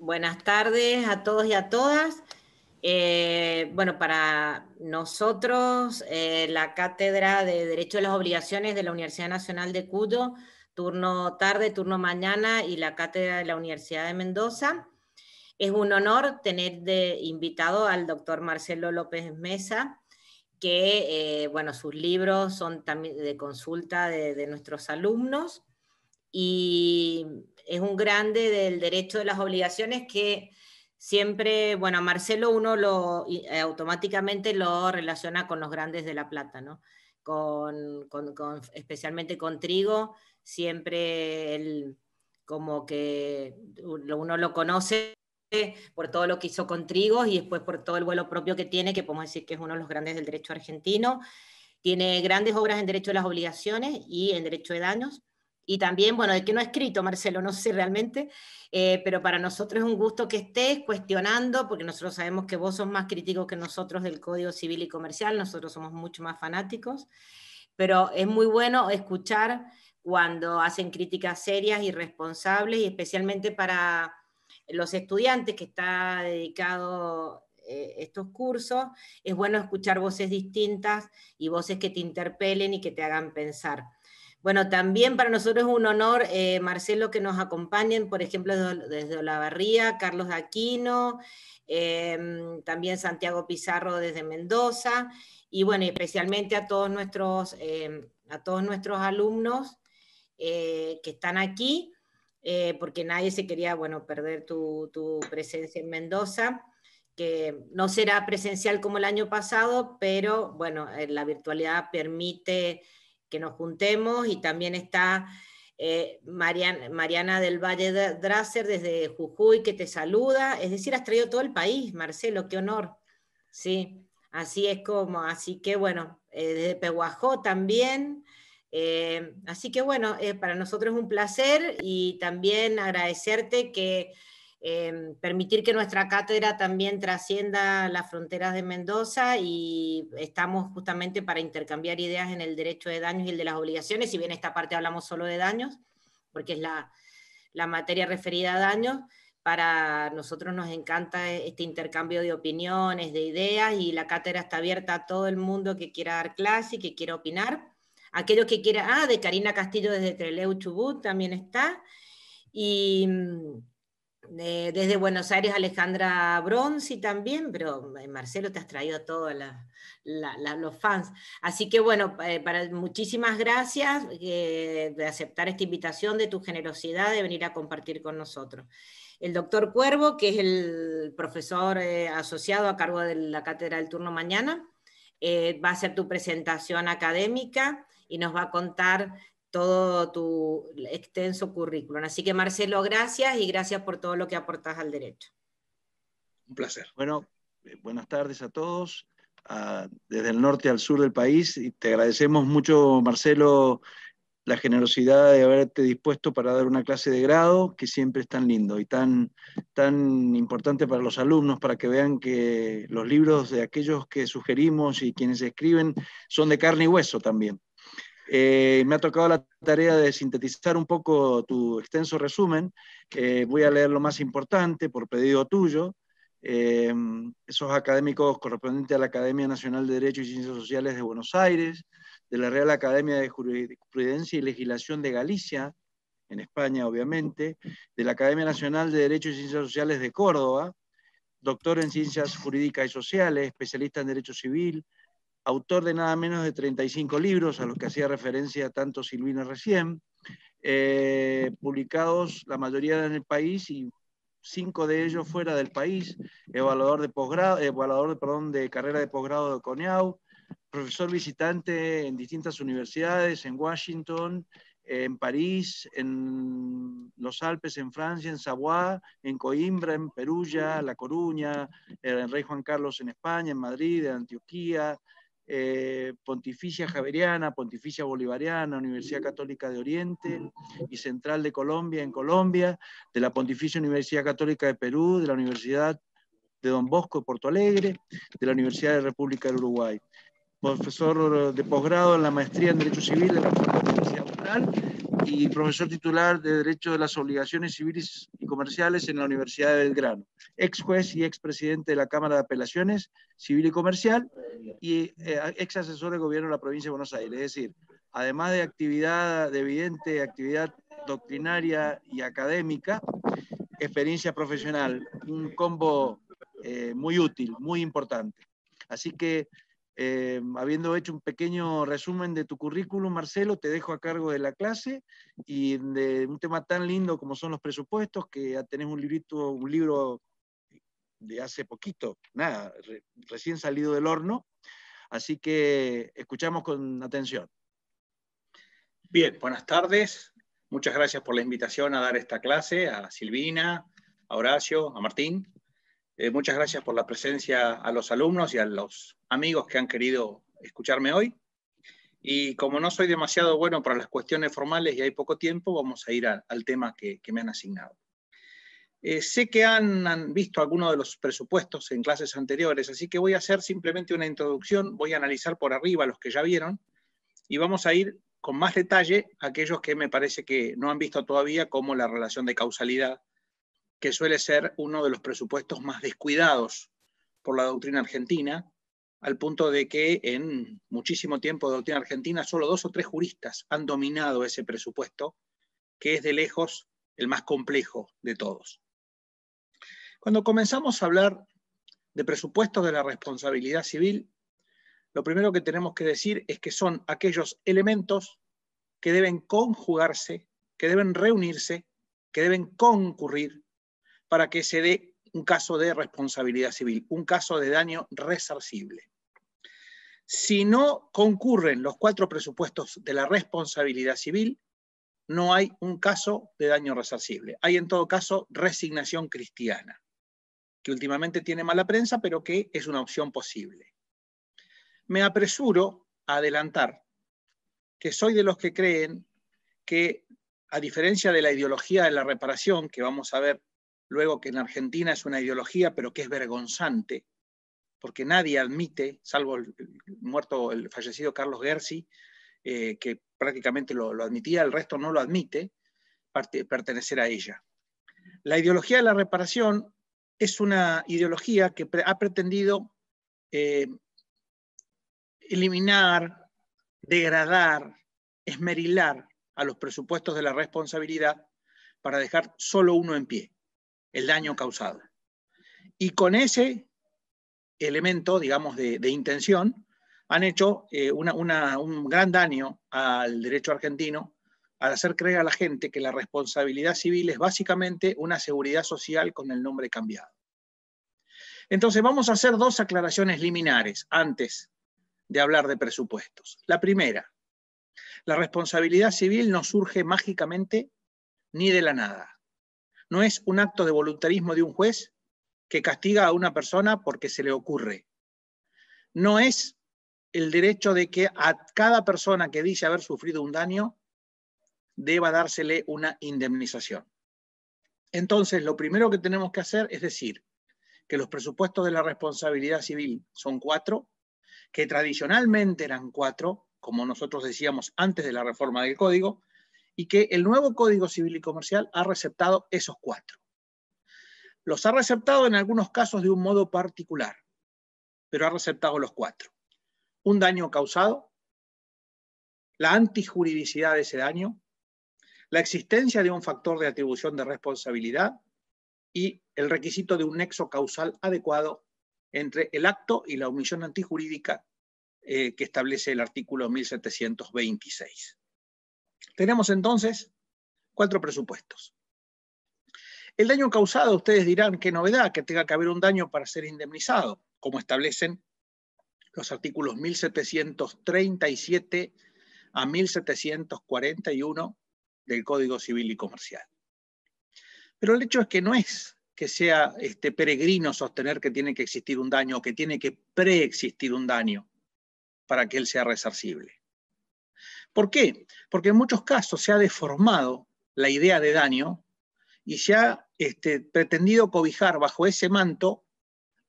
buenas tardes a todos y a todas. Eh, bueno, para nosotros, eh, la Cátedra de Derecho de las Obligaciones de la Universidad Nacional de Cuyo, turno tarde, turno mañana, y la Cátedra de la Universidad de Mendoza. Es un honor tener invitado al doctor Marcelo López Mesa, que, eh, bueno, sus libros son también de consulta de nuestros alumnos y es un grande del derecho de las obligaciones que siempre, bueno, a Marcelo uno lo eh, automáticamente lo relaciona con los grandes de La Plata, Con, con, especialmente con trigo, siempre el como que uno lo conoce por todo lo que hizo con trigo y después por todo el vuelo propio que tiene, que podemos decir que es uno de los grandes del derecho argentino. Tiene grandes obras en derecho de las obligaciones y en derecho de daños y también, bueno, de que no ha escrito, Marcelo, no sé realmente, eh, pero para nosotros es un gusto que estés cuestionando, porque nosotros sabemos que vos sos más críticos que nosotros del Código Civil y Comercial, nosotros somos mucho más fanáticos, pero es muy bueno escuchar cuando hacen críticas serias y responsables, y especialmente para los estudiantes que está dedicado eh, estos cursos, es bueno escuchar voces distintas y voces que te interpelen y que te hagan pensar. Bueno, también para nosotros es un honor, eh, Marcelo, que nos acompañen, por ejemplo, desde Olavarría, Carlos Aquino, em, también Santiago Pizarro desde Mendoza, y bueno, especialmente a todos nuestros, em, a todos nuestros alumnos eh, que están aquí, eh, porque nadie se quería, bueno, perder tu presencia en Mendoza que no será presencial como el año pasado, pero bueno, la virtualidad permite que nos juntemos y también está eh, Mariana, del Valle Drasser desde Jujuy que te saluda. Es decir, has traído todo el país, Marcelo, qué honor. Sí, así es como, así que bueno, eh, desde Pehuajó también. Eh, así que bueno, para nosotros es un placer y también agradecerte que Em, permitir que nuestra cátedra también trascienda las fronteras de Mendoza y estamos justamente para intercambiar ideas en el derecho de daños y el de las obligaciones, si bien esta parte hablamos solo de daños, porque es la, materia referida a daños, para nosotros nos encanta este intercambio de opiniones, de ideas, y la cátedra está abierta a todo el mundo que quiera dar clase y que quiera opinar. Aquellos que quieran, ah, de Karina Castillo desde Treleu Chubut también está. Y eh, desde Buenos Aires, Alejandra Bronzi también, pero eh, Marcelo te has traído a todos los fans. Así que bueno, eh, para, muchísimas gracias de aceptar esta invitación, de tu generosidad, de venir a compartir con nosotros. El doctor Cuervo, que es el profesor asociado a cargo de la cátedra del turno mañana, va a hacer tu presentación académica y nos va a contar todo tu extenso currículum. Así que Marcelo, gracias y gracias por todo lo que aportas al derecho. Un placer. Bueno, eh, buenas tardes a todos, desde el norte al sur del país, y te agradecemos mucho, Marcelo, la generosidad de haberte dispuesto para dar una clase de grado, que siempre es tan lindo y tan, tan importante para los alumnos, para que vean que los libros de aquellos que sugerimos y quienes escriben son de carne y hueso también. Eh, me ha tocado la tarea de sintetizar un poco tu extenso resumen. voy a leer lo más importante por pedido tuyo. esos eh, académicos correspondientes a la Academia Nacional de Derecho y Ciencias Sociales de Buenos Aires, de la Real Academia de Jurisprudencia y Legislación de Galicia, en España obviamente, de la Academia Nacional de Derecho y Ciencias Sociales de Córdoba, doctor en Ciencias Jurídicas y Sociales, especialista en Derecho Civil, autor de nada menos de 35 libros a los que hacía referencia tanto Silvina recién, eh, publicados la mayoría en el país y cinco de ellos fuera del país, evaluador de, posgrado, evaluador perdón, de carrera de posgrado de Coneau, profesor visitante en distintas universidades, en Washington, en París, en los Alpes, en Francia, en Savoie, en Coimbra, en Perugia, La Coruña, en Rey Juan Carlos en España, en Madrid, en Antioquía, eh, Pontificia Javeriana, Pontificia Bolivariana, Universidad Católica de Oriente y Central de Colombia en Colombia, de la Pontificia Universidad Católica de Perú, de la Universidad de Don Bosco de Porto Alegre, de la Universidad de República del Uruguay. Profesor de posgrado en la maestría en Derecho Civil de la Universidad Central y profesor titular de Derecho de las Obligaciones Civiles y Comerciales en la Universidad de Belgrano, ex juez y ex presidente de la Cámara de Apelaciones Civil y Comercial y eh, ex asesor de gobierno de la provincia de Buenos Aires. Es decir, además de actividad de evidente, actividad doctrinaria y académica, experiencia profesional, un combo eh, muy útil, muy importante. Así que eh, habiendo hecho un pequeño resumen de tu currículum, Marcelo, te dejo a cargo de la clase y de un tema tan lindo como son los presupuestos, que ya tenés un librito, un libro de hace poquito, nada, recién salido del horno. Así que escuchamos con atención. Bien, buenas tardes. Muchas gracias por la invitación a dar esta clase, a Silvina, a Horacio, a Martín. Eh, muchas gracias por la presencia a los alumnos y a los amigos que han querido escucharme hoy. Y como no soy demasiado bueno para las cuestiones formales y hay poco tiempo, vamos a ir al tema que, me han asignado. Eh, sé que han, visto algunos de los presupuestos en clases anteriores, así que voy a hacer simplemente una introducción, voy a analizar por arriba los que ya vieron y vamos a ir con más detalle a aquellos que me parece que no han visto todavía, cómo la relación de causalidad que suele ser uno de los presupuestos más descuidados por la doctrina argentina, al punto de que en muchísimo tiempo de doctrina argentina solo dos o tres juristas han dominado ese presupuesto, que es de lejos el más complejo de todos. Cuando comenzamos a hablar de presupuestos de la responsabilidad civil, lo primero que tenemos que decir es que son aquellos elementos que deben conjugarse, que deben reunirse, que deben concurrir para que se dé un caso de responsabilidad civil, un caso de daño resarcible. Si no concurren los cuatro presupuestos de la responsabilidad civil, no hay un caso de daño resarcible. Hay en todo caso resignación cristiana, que últimamente tiene mala prensa, pero que es una opción posible. Me apresuro a adelantar que soy de los que creen que, a diferencia de la ideología de la reparación, que vamos a ver luego que en Argentina es una ideología, pero que es vergonzante, porque nadie admite, salvo el, muerto, el fallecido Carlos Gersi, eh, que prácticamente lo, admitía, el resto no lo admite, pertenecer a ella. La ideología de la reparación es una ideología que ha pretendido eh, eliminar, degradar, esmerilar a los presupuestos de la responsabilidad para dejar solo uno en pie, el daño causado. Y con ese elemento, digamos, de, intención, han hecho eh, un gran daño al derecho argentino al hacer creer a la gente que la responsabilidad civil es básicamente una seguridad social con el nombre cambiado. Entonces vamos a hacer dos aclaraciones liminares antes de hablar de presupuestos. La primera, la responsabilidad civil no surge mágicamente ni de la nada. No es un acto de voluntarismo de un juez que castiga a una persona porque se le ocurre. No es el derecho de que a cada persona que dice haber sufrido un daño deba dársele una indemnización. Entonces, lo primero que tenemos que hacer es decir que los presupuestos de la responsabilidad civil son cuatro, que tradicionalmente eran cuatro, como nosotros decíamos antes de la reforma del código, y que el nuevo Código Civil y Comercial ha receptado esos cuatro. Los ha receptado en algunos casos de un modo particular, pero ha receptado los cuatro. Un daño causado, la antijuridicidad de ese daño, la existencia de un factor de atribución de responsabilidad y el requisito de un nexo causal adecuado entre el acto y la omisión antijurídica eh, que establece el artículo 1726. Tenemos entonces cuatro presupuestos. El daño causado, ustedes dirán, qué novedad que tenga que haber un daño para ser indemnizado, como establecen los artículos 1737 a 1741 del Código Civil y Comercial. Pero el hecho es que no es que sea este, peregrino sostener que tiene que existir un daño o que tiene que preexistir un daño para que él sea resarcible. ¿Por qué? Porque en muchos casos se ha deformado la idea de daño y se ha este, pretendido cobijar bajo ese manto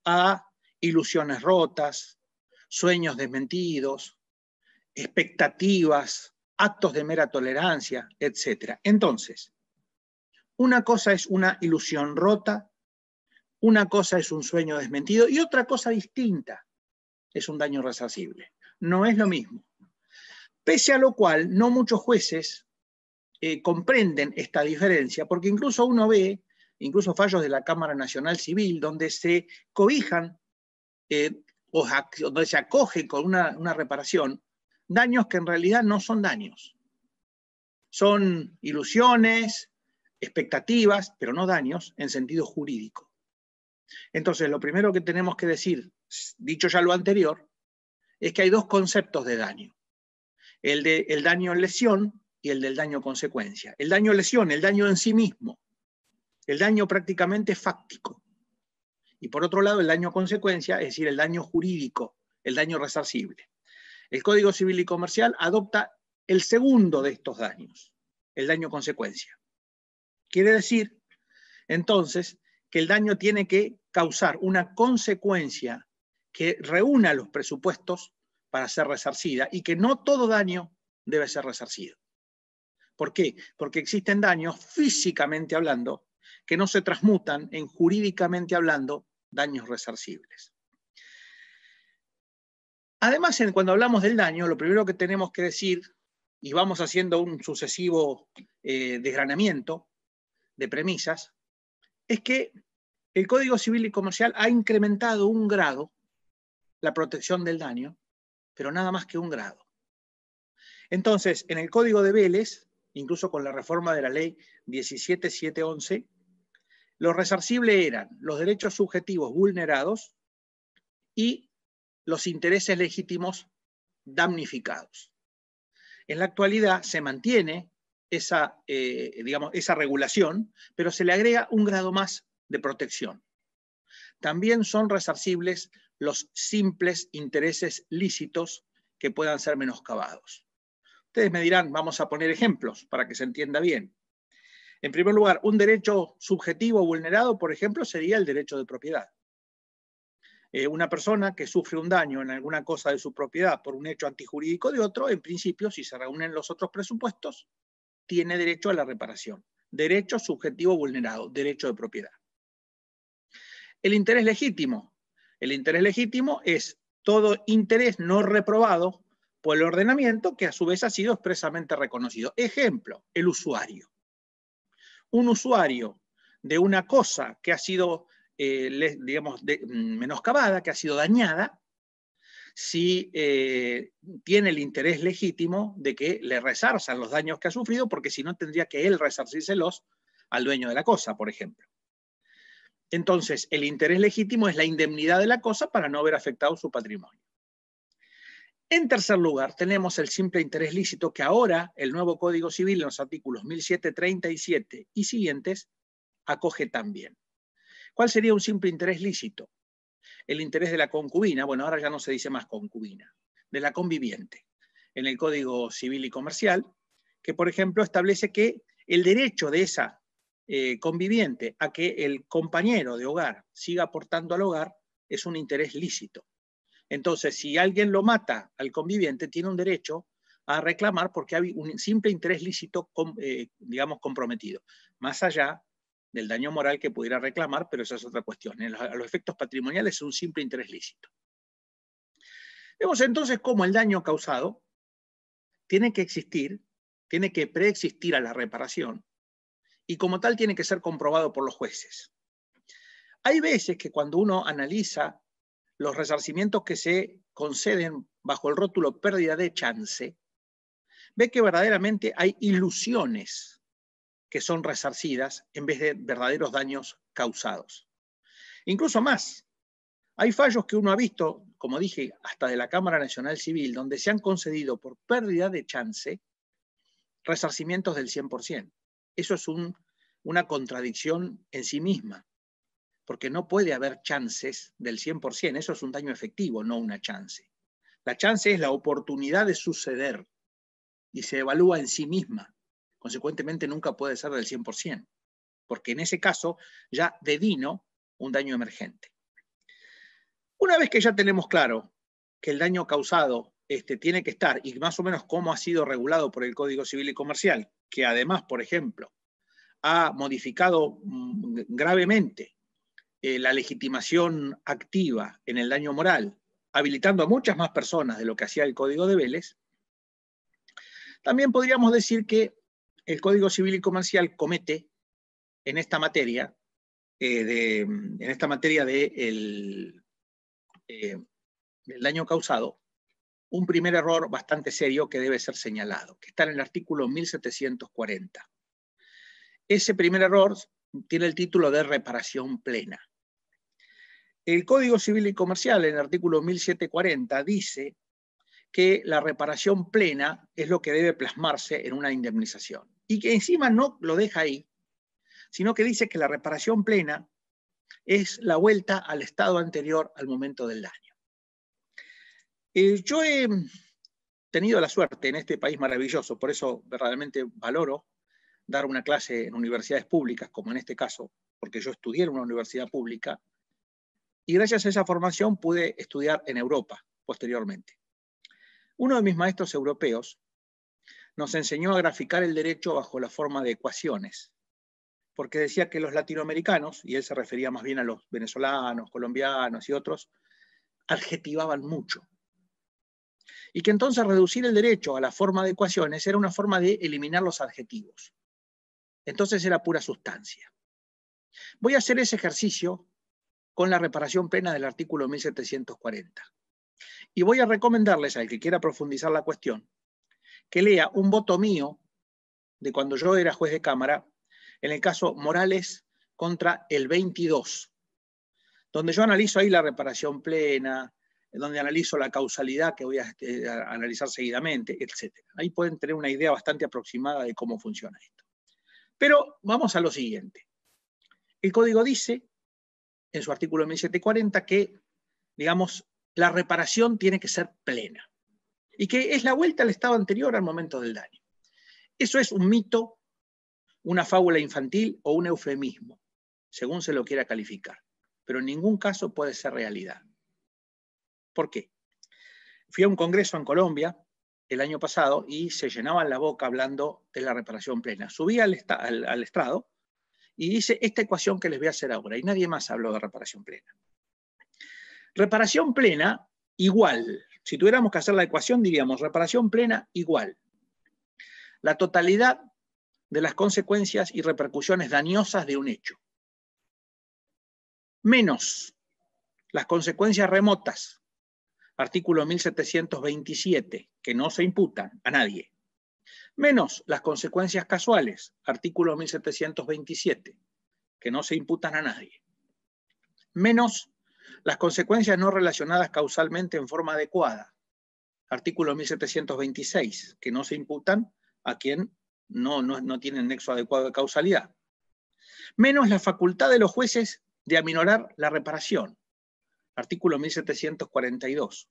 a ilusiones rotas, sueños desmentidos, expectativas, actos de mera tolerancia, etc. Entonces, una cosa es una ilusión rota, una cosa es un sueño desmentido y otra cosa distinta es un daño resarcible. No es lo mismo. Pese a lo cual, no muchos jueces eh, comprenden esta diferencia, porque incluso uno ve, incluso fallos de la Cámara Nacional Civil, donde se cobijan eh, o donde se acoge con una reparación daños que en realidad no son daños. Son ilusiones, expectativas, pero no daños en sentido jurídico. Entonces, lo primero que tenemos que decir, dicho ya lo anterior, es que hay dos conceptos de daño el, de, el daño lesión y el del daño consecuencia. El daño lesión, el daño en sí mismo, el daño prácticamente fáctico. Y por otro lado, el daño consecuencia, es decir, el daño jurídico, el daño resarcible. El Código Civil y Comercial adopta el segundo de estos daños, el daño consecuencia. Quiere decir, entonces, que el daño tiene que causar una consecuencia que reúna los presupuestos para ser resarcida y que no todo daño debe ser resarcido. ¿Por qué? Porque existen daños físicamente hablando que no se transmutan en jurídicamente hablando daños resarcibles. Además, cuando hablamos del daño, lo primero que tenemos que decir, y vamos haciendo un sucesivo eh, desgranamiento de premisas, es que el Código Civil y Comercial ha incrementado un grado la protección del daño pero nada más que un grado. Entonces, en el Código de Vélez, incluso con la reforma de la ley 17711, lo resarcible eran los derechos subjetivos vulnerados y los intereses legítimos damnificados. En la actualidad se mantiene esa, eh, esa regulación, pero se le agrega un grado más de protección. También son resarcibles los simples intereses lícitos que puedan ser menoscabados. Ustedes me dirán, vamos a poner ejemplos para que se entienda bien. En primer lugar, un derecho subjetivo vulnerado, por ejemplo, sería el derecho de propiedad. Eh, una persona que sufre un daño en alguna cosa de su propiedad por un hecho antijurídico de otro, en principio, si se reúnen los otros presupuestos, tiene derecho a la reparación. Derecho subjetivo vulnerado, derecho de propiedad. El interés legítimo, el interés legítimo es todo interés no reprobado por el ordenamiento que a su vez ha sido expresamente reconocido. Ejemplo, el usuario. Un usuario de una cosa que ha sido, eh, digamos, mm, menoscabada, que ha sido dañada, si eh, tiene el interés legítimo de que le resarzan los daños que ha sufrido, porque si no tendría que él resarcírselos al dueño de la cosa, por ejemplo. Entonces, el interés legítimo es la indemnidad de la cosa para no haber afectado su patrimonio. En tercer lugar, tenemos el simple interés lícito que ahora el nuevo Código Civil en los artículos 1737 y siguientes acoge también. ¿Cuál sería un simple interés lícito? El interés de la concubina, bueno, ahora ya no se dice más concubina, de la conviviente, en el Código Civil y Comercial, que por ejemplo establece que el derecho de esa eh, conviviente a que el compañero de hogar siga aportando al hogar es un interés lícito. Entonces, si alguien lo mata al conviviente, tiene un derecho a reclamar porque hay un simple interés lícito, eh, digamos, comprometido, más allá del daño moral que pudiera reclamar, pero esa es otra cuestión. En los, a los efectos patrimoniales es un simple interés lícito. Vemos entonces cómo el daño causado tiene que existir, tiene que preexistir a la reparación, y como tal tiene que ser comprobado por los jueces. Hay veces que cuando uno analiza los resarcimientos que se conceden bajo el rótulo pérdida de chance, ve que verdaderamente hay ilusiones que son resarcidas en vez de verdaderos daños causados. Incluso más, hay fallos que uno ha visto, como dije, hasta de la Cámara Nacional Civil, donde se han concedido por pérdida de chance resarcimientos del 100%. Eso es una contradicción en sí misma, porque no puede haber chances del 100%, eso es un daño efectivo, no una chance. La chance es la oportunidad de suceder y se evalúa en sí misma, consecuentemente nunca puede ser del 100%, porque en ese caso ya devino un daño emergente. Una vez que ya tenemos claro que el daño causado este, tiene que estar y más o menos cómo ha sido regulado por el Código Civil y Comercial, que además, por ejemplo, ha modificado mm, gravemente eh, la legitimación activa en el daño moral, habilitando a muchas más personas de lo que hacía el Código de Vélez, también podríamos decir que el Código Civil y Comercial comete en esta materia, eh, en esta materia el, eh, del daño causado, un primer error bastante serio que debe ser señalado, que está en el artículo 1740. Ese primer error tiene el título de reparación plena. El Código Civil y Comercial, en el artículo 1740, dice que la reparación plena es lo que debe plasmarse en una indemnización. Y que encima no lo deja ahí, sino que dice que la reparación plena es la vuelta al estado anterior al momento del daño yo he tenido la suerte en este país maravilloso, por eso verdaderamente valoro dar una clase en universidades públicas, como en este caso, porque yo estudié en una universidad pública, y gracias a esa formación pude estudiar en Europa posteriormente. Uno de mis maestros europeos nos enseñó a graficar el derecho bajo la forma de ecuaciones, porque decía que los latinoamericanos, y él se refería más bien a los venezolanos, colombianos y otros, adjetivaban mucho y que entonces reducir el derecho a la forma de ecuaciones era una forma de eliminar los adjetivos. Entonces era pura sustancia. Voy a hacer ese ejercicio con la reparación plena del artículo 1740. Y voy a recomendarles al que quiera profundizar la cuestión que lea un voto mío de cuando yo era juez de cámara en el caso Morales contra el 22, donde yo analizo ahí la reparación plena, donde analizo la causalidad que voy a, este, analizar seguidamente, etc. Ahí pueden tener una idea bastante aproximada de cómo funciona esto. Pero vamos a lo siguiente. El código dice, en su artículo 1740, que, digamos, la reparación tiene que ser plena y que es la vuelta al estado anterior al momento del daño. Eso es un mito, una fábula infantil o un eufemismo, según se lo quiera calificar, pero en ningún caso puede ser realidad. ¿Por qué? Fui a un congreso en Colombia el año pasado y se llenaban la boca hablando de la reparación plena. Subí al, estrado y hice esta ecuación que les voy a hacer ahora y nadie más habló de reparación plena. Reparación plena igual. Si tuviéramos que hacer la ecuación diríamos reparación plena igual. La totalidad de las consecuencias y repercusiones dañosas de un hecho. Menos las consecuencias remotas, artículo 1727, que no se imputan a nadie, menos las consecuencias casuales, artículo 1727, que no se imputan a nadie, menos las consecuencias no relacionadas causalmente en forma adecuada, artículo 1726, que no se imputan a quien no, no, no tiene nexo adecuado de causalidad, menos la facultad de los jueces de aminorar la reparación, artículo 1742,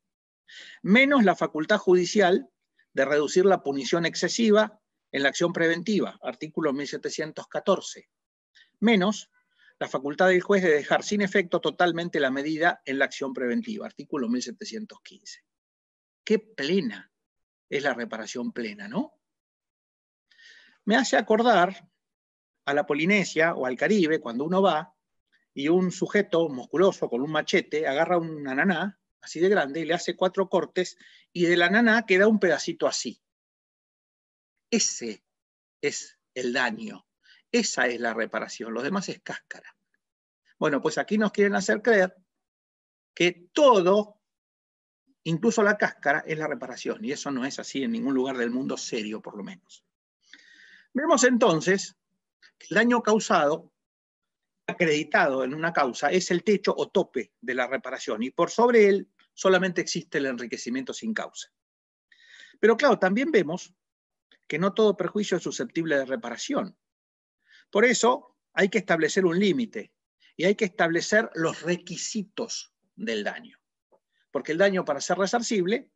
menos la facultad judicial de reducir la punición excesiva en la acción preventiva, artículo 1714, menos la facultad del juez de dejar sin efecto totalmente la medida en la acción preventiva, artículo 1715. Qué plena es la reparación plena, ¿no? Me hace acordar a la Polinesia o al Caribe cuando uno va, y un sujeto musculoso con un machete agarra un ananá así de grande y le hace cuatro cortes y de la queda un pedacito así. Ese es el daño, esa es la reparación, lo demás es cáscara. Bueno, pues aquí nos quieren hacer creer que todo, incluso la cáscara, es la reparación y eso no es así en ningún lugar del mundo serio por lo menos. Vemos entonces que el daño causado acreditado en una causa es el techo o tope de la reparación y por sobre él solamente existe el enriquecimiento sin causa. Pero claro, también vemos que no todo perjuicio es susceptible de reparación. Por eso hay que establecer un límite y hay que establecer los requisitos del daño. Porque el daño para ser resarcible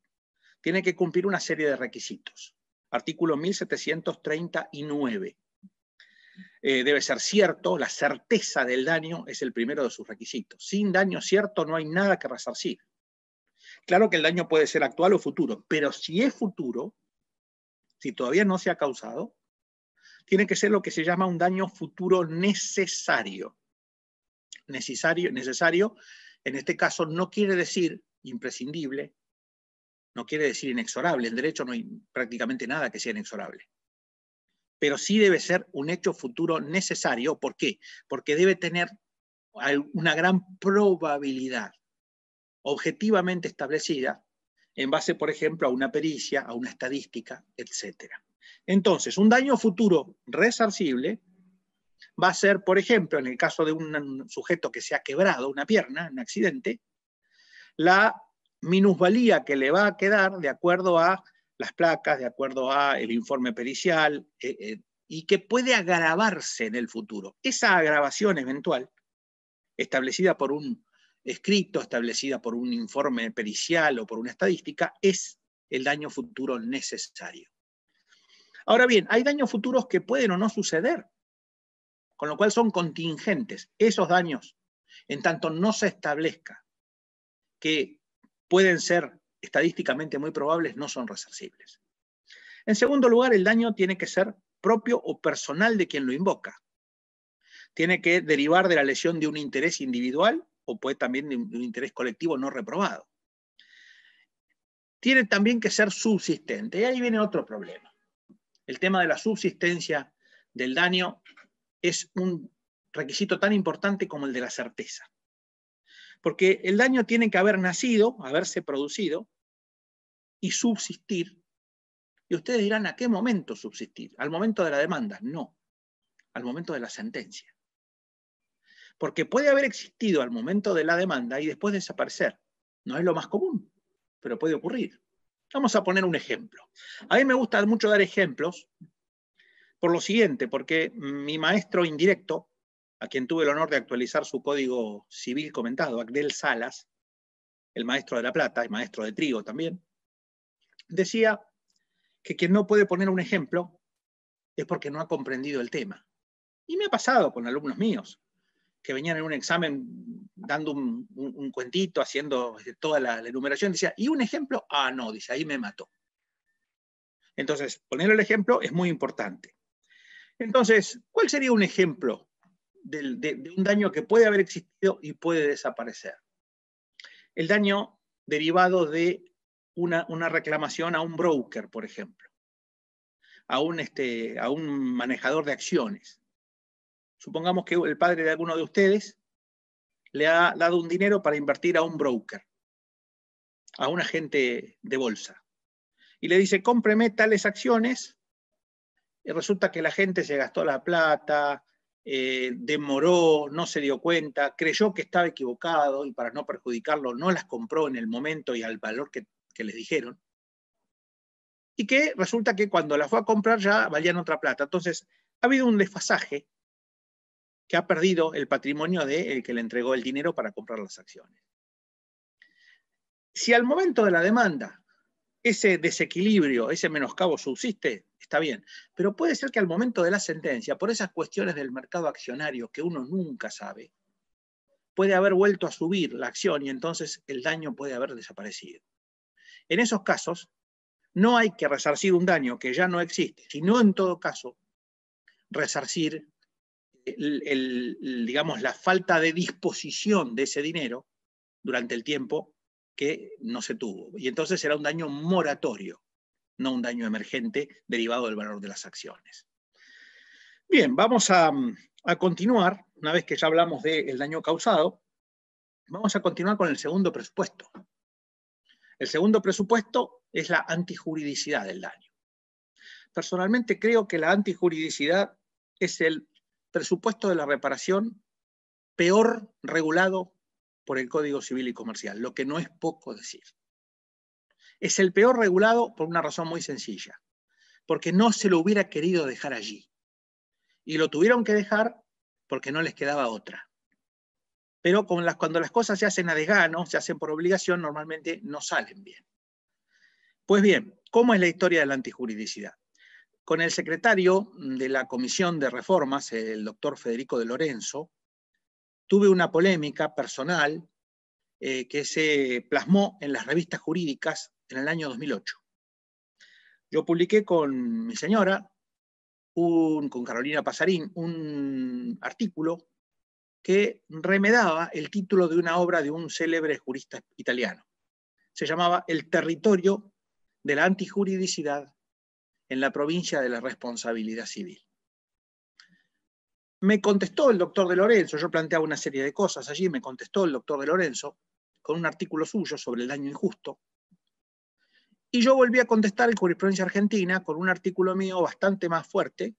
tiene que cumplir una serie de requisitos. Artículo 1739. Eh, debe ser cierto, la certeza del daño es el primero de sus requisitos. Sin daño cierto no hay nada que resarcir. Claro que el daño puede ser actual o futuro, pero si es futuro, si todavía no se ha causado, tiene que ser lo que se llama un daño futuro necesario. Necesario, necesario en este caso no quiere decir imprescindible, no quiere decir inexorable. En derecho no hay prácticamente nada que sea inexorable pero sí debe ser un hecho futuro necesario. ¿Por qué? Porque debe tener una gran probabilidad objetivamente establecida en base, por ejemplo, a una pericia, a una estadística, etc. Entonces, un daño futuro resarcible va a ser, por ejemplo, en el caso de un sujeto que se ha quebrado una pierna en un accidente, la minusvalía que le va a quedar de acuerdo a las placas de acuerdo a el informe pericial eh, eh, y que puede agravarse en el futuro. Esa agravación eventual, establecida por un escrito, establecida por un informe pericial o por una estadística, es el daño futuro necesario. Ahora bien, hay daños futuros que pueden o no suceder, con lo cual son contingentes. Esos daños, en tanto no se establezca que pueden ser estadísticamente muy probables no son resarcibles. En segundo lugar, el daño tiene que ser propio o personal de quien lo invoca. Tiene que derivar de la lesión de un interés individual o puede también de un interés colectivo no reprobado. Tiene también que ser subsistente. Y ahí viene otro problema. El tema de la subsistencia del daño es un requisito tan importante como el de la certeza. Porque el daño tiene que haber nacido, haberse producido, y subsistir. Y ustedes dirán, ¿a qué momento subsistir? ¿Al momento de la demanda? No, al momento de la sentencia. Porque puede haber existido al momento de la demanda y después desaparecer. No es lo más común, pero puede ocurrir. Vamos a poner un ejemplo. A mí me gusta mucho dar ejemplos por lo siguiente, porque mi maestro indirecto, a quien tuve el honor de actualizar su código civil comentado, Agdel Salas, el maestro de La Plata, y maestro de Trigo también, decía que quien no puede poner un ejemplo es porque no ha comprendido el tema. Y me ha pasado con alumnos míos, que venían en un examen dando un, cuentito, haciendo este, toda la, enumeración, decía, ¿y un ejemplo? Ah, no, dice, ahí me mató. Entonces, poner el ejemplo es muy importante. Entonces, ¿cuál sería un ejemplo de un daño que puede haber existido y puede desaparecer? El daño derivado de una, reclamación a un broker, por ejemplo, a un, este, a un manejador de acciones. Supongamos que el padre de alguno de ustedes le ha dado un dinero para invertir a un broker, a un agente de bolsa, y le dice, cómpreme tales acciones, y resulta que la gente se gastó la plata, eh, demoró, no se dio cuenta, creyó que estaba equivocado y para no perjudicarlo no las compró en el momento y al valor que que les dijeron, y que resulta que cuando la fue a comprar ya valían otra plata. Entonces, ha habido un desfasaje que ha perdido el patrimonio del el que le entregó el dinero para comprar las acciones. Si al momento de la demanda ese desequilibrio, ese menoscabo subsiste, está bien, pero puede ser que al momento de la sentencia, por esas cuestiones del mercado accionario que uno nunca sabe, puede haber vuelto a subir la acción y entonces el daño puede haber desaparecido. En esos casos, no hay que resarcir un daño que ya no existe, sino en todo caso resarcir eh, el, digamos, la falta de disposición de ese dinero durante el tiempo que no se tuvo. Y entonces será un daño moratorio, no un daño emergente derivado del valor de las acciones. Bien, vamos a, continuar, una vez que ya hablamos del daño causado, vamos a continuar con el segundo presupuesto, el segundo presupuesto es la antijuridicidad del daño. Personalmente creo que la antijuridicidad es el presupuesto de la reparación peor regulado por el Código Civil y Comercial, lo que no es poco decir. Es el peor regulado por una razón muy sencilla, porque no se lo hubiera querido dejar allí. Y lo tuvieron que dejar porque no les quedaba otra pero cuando las cosas se hacen a desgano, se hacen por obligación, normalmente no salen bien. Pues bien, ¿cómo es la historia de la antijuridicidad? Con el secretario de la Comisión de Reformas, el doctor Federico de Lorenzo, tuve una polémica personal eh, que se plasmó en las revistas jurídicas en el año 2008. Yo publiqué con mi señora, con Carolina Pasarín, un artículo que remedaba el título de una obra de un célebre jurista italiano. Se llamaba El territorio de la antijuridicidad en la provincia de la responsabilidad civil. Me contestó el doctor de Lorenzo, yo planteaba una serie de cosas allí, me contestó el doctor de Lorenzo con un artículo suyo sobre el daño injusto, y yo volví a contestar el jurisprudencia argentina con un artículo mío bastante más fuerte,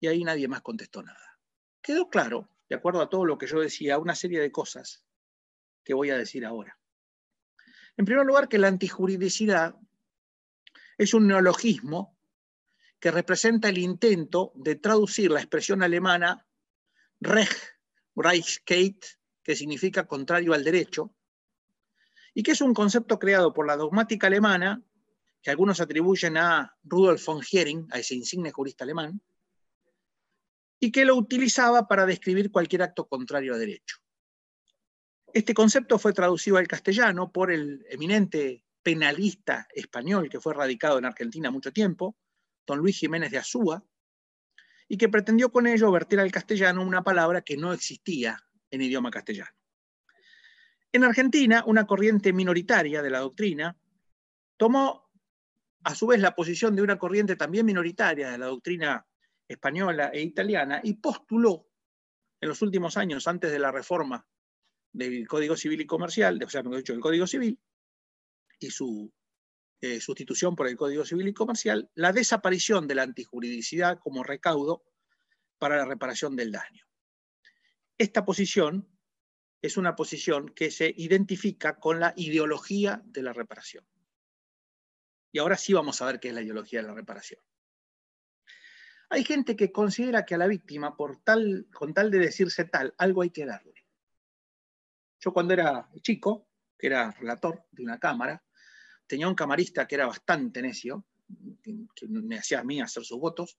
y ahí nadie más contestó nada. Quedó claro de acuerdo a todo lo que yo decía, una serie de cosas que voy a decir ahora. En primer lugar, que la antijuridicidad es un neologismo que representa el intento de traducir la expresión alemana Reich, que significa contrario al derecho, y que es un concepto creado por la dogmática alemana, que algunos atribuyen a Rudolf von Hering, a ese insigne jurista alemán, y que lo utilizaba para describir cualquier acto contrario a derecho. Este concepto fue traducido al castellano por el eminente penalista español que fue radicado en Argentina mucho tiempo, don Luis Jiménez de Azúa, y que pretendió con ello vertir al castellano una palabra que no existía en idioma castellano. En Argentina, una corriente minoritaria de la doctrina tomó a su vez la posición de una corriente también minoritaria de la doctrina española e italiana y postuló en los últimos años, antes de la reforma del Código Civil y Comercial, o sea, mejor dicho, el Código Civil y su eh, sustitución por el Código Civil y Comercial, la desaparición de la antijuridicidad como recaudo para la reparación del daño. Esta posición es una posición que se identifica con la ideología de la reparación. Y ahora sí vamos a ver qué es la ideología de la reparación. Hay gente que considera que a la víctima, con tal de decirse tal, algo hay que darle. Yo cuando era chico, que era relator de una cámara, tenía un camarista que era bastante necio, que me hacía a mí hacer sus votos,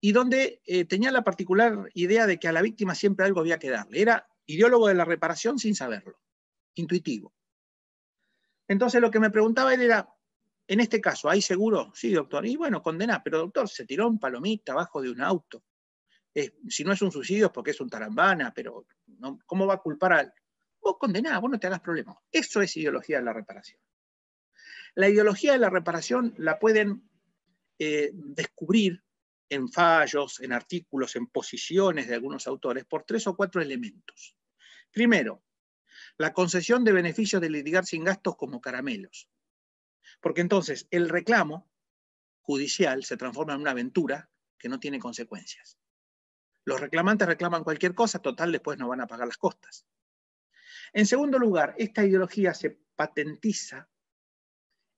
y donde eh, tenía la particular idea de que a la víctima siempre algo había que darle. Era ideólogo de la reparación sin saberlo, intuitivo. Entonces lo que me preguntaba él era, en este caso, ¿hay seguro? Sí, doctor. Y bueno, condena, pero doctor, se tiró un palomita abajo de un auto. Eh, si no es un suicidio es porque es un tarambana, pero ¿cómo va a culpar al...? Vos condená, vos no te hagas problema. Eso es ideología de la reparación. La ideología de la reparación la pueden eh, descubrir en fallos, en artículos, en posiciones de algunos autores por tres o cuatro elementos. Primero, la concesión de beneficios de litigar sin gastos como caramelos. Porque entonces el reclamo judicial se transforma en una aventura que no tiene consecuencias. Los reclamantes reclaman cualquier cosa, total, después no van a pagar las costas. En segundo lugar, esta ideología se patentiza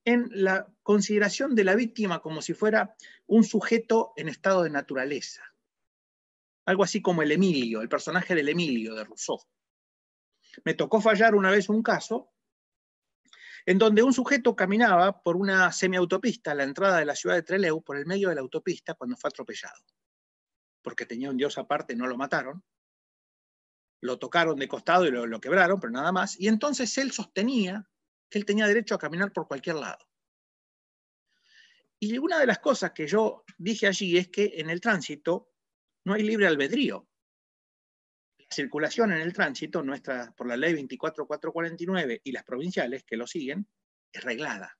en la consideración de la víctima como si fuera un sujeto en estado de naturaleza. Algo así como el Emilio, el personaje del Emilio de Rousseau. Me tocó fallar una vez un caso en donde un sujeto caminaba por una semiautopista a la entrada de la ciudad de Trelew, por el medio de la autopista, cuando fue atropellado. Porque tenía un dios aparte, no lo mataron. Lo tocaron de costado y lo quebraron, pero nada más. Y entonces él sostenía que él tenía derecho a caminar por cualquier lado. Y una de las cosas que yo dije allí es que en el tránsito no hay libre albedrío circulación en el tránsito, nuestra, por la ley 24449 y las provinciales que lo siguen, es reglada.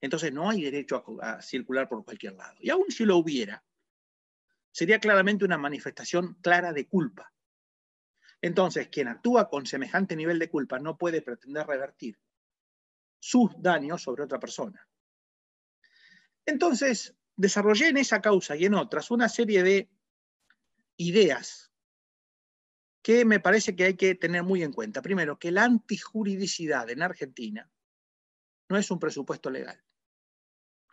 Entonces no hay derecho a, a, circular por cualquier lado. Y aun si lo hubiera, sería claramente una manifestación clara de culpa. Entonces, quien actúa con semejante nivel de culpa no puede pretender revertir sus daños sobre otra persona. Entonces, desarrollé en esa causa y en otras una serie de ideas que me parece que hay que tener muy en cuenta. Primero, que la antijuridicidad en Argentina no es un presupuesto legal,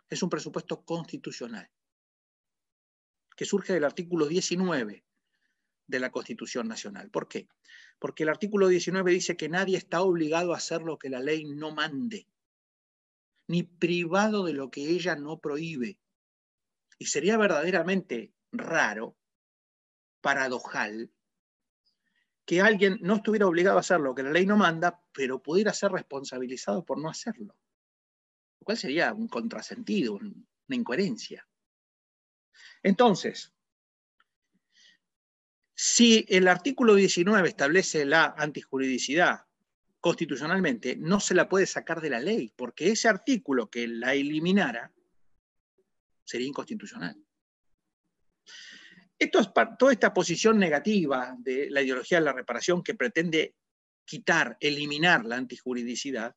es un presupuesto constitucional, que surge del artículo 19 de la Constitución Nacional. ¿Por qué? Porque el artículo 19 dice que nadie está obligado a hacer lo que la ley no mande, ni privado de lo que ella no prohíbe. Y sería verdaderamente raro, paradojal, que alguien no estuviera obligado a hacer lo que la ley no manda, pero pudiera ser responsabilizado por no hacerlo. Lo cual sería un contrasentido, una incoherencia. Entonces, si el artículo 19 establece la antijuridicidad constitucionalmente, no se la puede sacar de la ley, porque ese artículo que la eliminara sería inconstitucional. Esto toda esta posición negativa de la ideología de la reparación que pretende quitar, eliminar la antijuridicidad,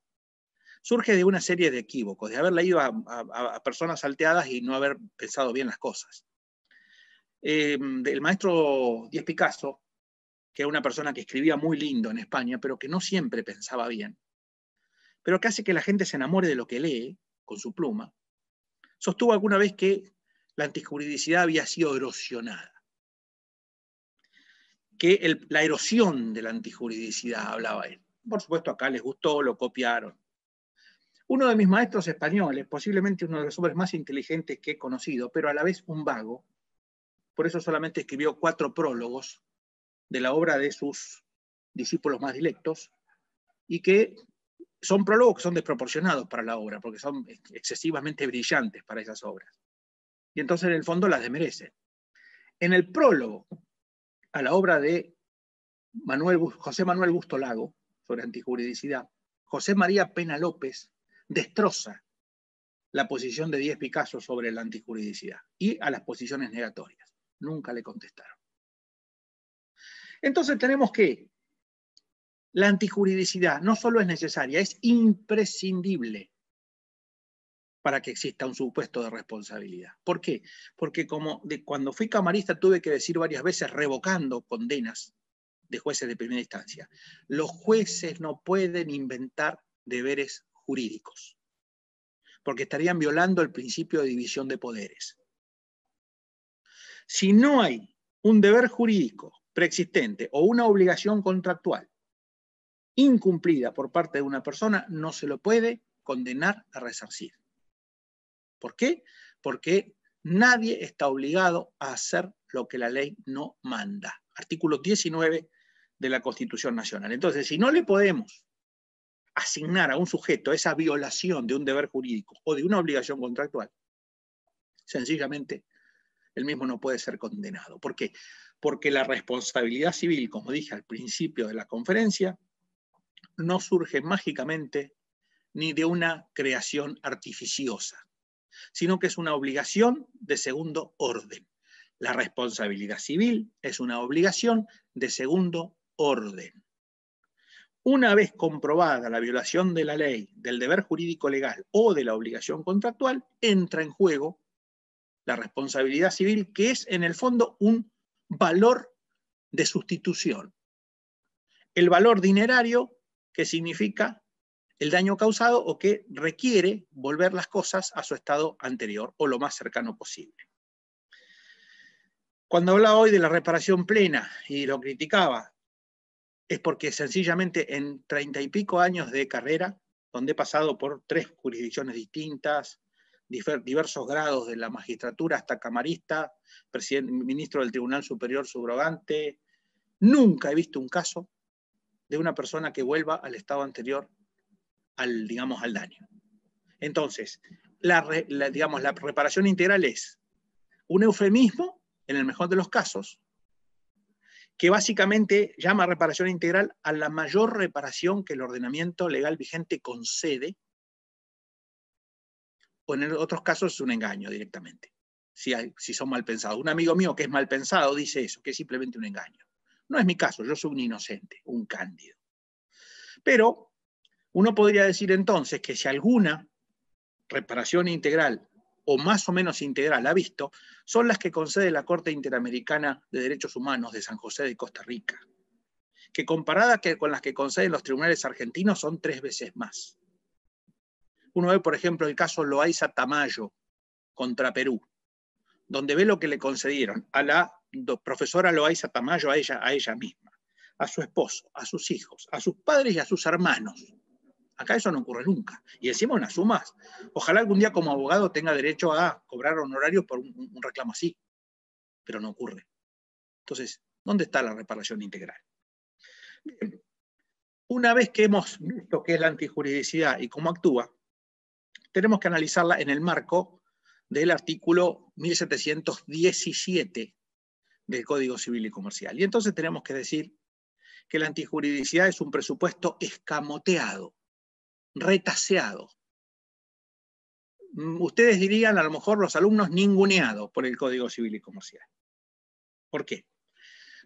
surge de una serie de equívocos, de haber leído a, personas salteadas y no haber pensado bien las cosas. Eh, el maestro Díez Picasso, que era una persona que escribía muy lindo en España, pero que no siempre pensaba bien, pero que hace que la gente se enamore de lo que lee con su pluma, sostuvo alguna vez que la antijuridicidad había sido erosionada. Que la erosión de la antijuridicidad hablaba él. Por supuesto, acá les gustó, lo copiaron. Uno de mis maestros españoles, posiblemente uno de los hombres más inteligentes que he conocido, pero a la vez un vago, por eso solamente escribió cuatro prólogos de la obra de sus discípulos más directos, y que son prólogos que son desproporcionados para la obra, porque son excesivamente brillantes para esas obras y entonces en el fondo las desmerece. En el prólogo a la obra de José Manuel Bustolago sobre antijuridicidad, José María Pena López destroza la posición de Diez Picasso sobre la antijuridicidad y a las posiciones negatorias. Nunca le contestaron. Entonces tenemos que la antijuridicidad no solo es necesaria, es imprescindible para que exista un supuesto de responsabilidad. ¿Por qué? Porque como cuando fui camarista tuve que decir varias veces revocando condenas de jueces de primera instancia, los jueces no pueden inventar deberes jurídicos, porque estarían violando el principio de división de poderes. Si no hay un deber jurídico preexistente o una obligación contractual incumplida por parte de una persona, no se lo puede condenar a resarcir. ¿Por qué? Porque nadie está obligado a hacer lo que la ley no manda. Artículo 19 de la Constitución Nacional. Entonces, si no le podemos asignar a un sujeto esa violación de un deber jurídico o de una obligación contractual, sencillamente él mismo no puede ser condenado. ¿Por qué? Porque la responsabilidad civil, como dije al principio de la conferencia, no surge mágicamente ni de una creación artificiosa sino que es una obligación de segundo orden. La responsabilidad civil es una obligación de segundo orden. Una vez comprobada la violación de la ley, del deber jurídico legal o de la obligación contractual, entra en juego la responsabilidad civil, que es en el fondo un valor de sustitución. El valor dinerario, que significa el daño causado o que requiere volver las cosas a su estado anterior o lo más cercano posible. Cuando hablaba hoy de la reparación plena y lo criticaba, es porque sencillamente en treinta y pico años de carrera, donde he pasado por tres jurisdicciones distintas, diversos grados de la magistratura hasta camarista, ministro del Tribunal Superior subrogante, nunca he visto un caso de una persona que vuelva al estado anterior al, digamos, al daño. Entonces, la, digamos, la reparación integral es un eufemismo, en el mejor de los casos, que básicamente llama reparación integral a la mayor reparación que el ordenamiento legal vigente concede, o en otros casos es un engaño directamente, si, si son mal pensados. Un amigo mío que es mal pensado dice eso, que es simplemente un engaño. No es mi caso, yo soy un inocente, un cándido. Pero uno podría decir entonces que si alguna reparación integral o más o menos integral ha visto, son las que concede la Corte Interamericana de Derechos Humanos de San José de Costa Rica, que comparada con las que conceden los tribunales argentinos son tres veces más. Uno ve, por ejemplo, el caso Loaiza Tamayo contra Perú, donde ve lo que le concedieron a la profesora Loaiza Tamayo, a ella, a ella misma, a su esposo, a sus hijos, a sus padres y a sus hermanos Acá eso no ocurre nunca. Y decimos unas sumas. Ojalá algún día como abogado tenga derecho a cobrar honorario por un, reclamo así, pero no ocurre. Entonces, ¿dónde está la reparación integral? Una vez que hemos visto qué es la antijuridicidad y cómo actúa, tenemos que analizarla en el marco del artículo 1717 del Código Civil y Comercial. Y entonces tenemos que decir que la antijuridicidad es un presupuesto escamoteado retaseado. Mm, ustedes dirían, a lo mejor los alumnos ninguneados por el Código Civil y Comercial. ¿Por qué?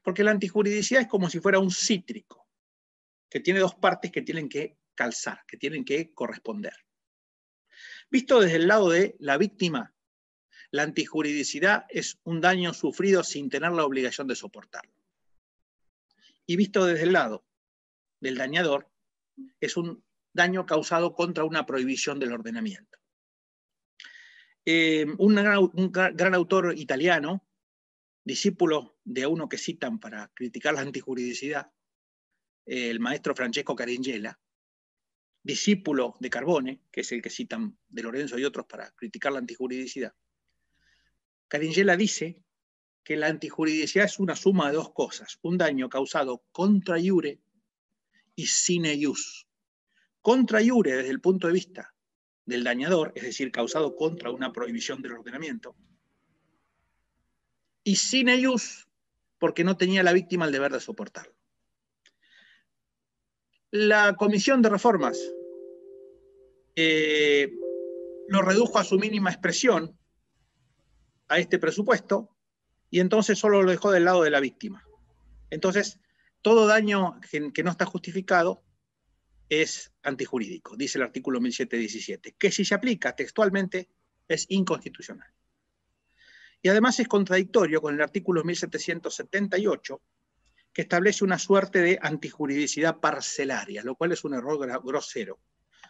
Porque la antijuridicidad es como si fuera un cítrico, que tiene dos partes que tienen que calzar, que tienen que corresponder. Visto desde el lado de la víctima, la antijuridicidad es un daño sufrido sin tener la obligación de soportarlo. Y visto desde el lado del dañador, es un daño causado contra una prohibición del ordenamiento. Eh, un, gran, un gran autor italiano, discípulo de uno que citan para criticar la antijuridicidad, el maestro Francesco Caringela, discípulo de Carbone, que es el que citan de Lorenzo y otros para criticar la antijuridicidad, Caringela dice que la antijuridicidad es una suma de dos cosas, un daño causado contra iure y sine ius, contra iure desde el punto de vista del dañador, es decir, causado contra una prohibición del ordenamiento, y sin ellos, porque no tenía la víctima el deber de soportarlo. La Comisión de Reformas eh, lo redujo a su mínima expresión, a este presupuesto, y entonces solo lo dejó del lado de la víctima. Entonces, todo daño que no está justificado es antijurídico, dice el artículo 1717, que si se aplica textualmente es inconstitucional. Y además es contradictorio con el artículo 1778, que establece una suerte de antijuridicidad parcelaria, lo cual es un error grosero,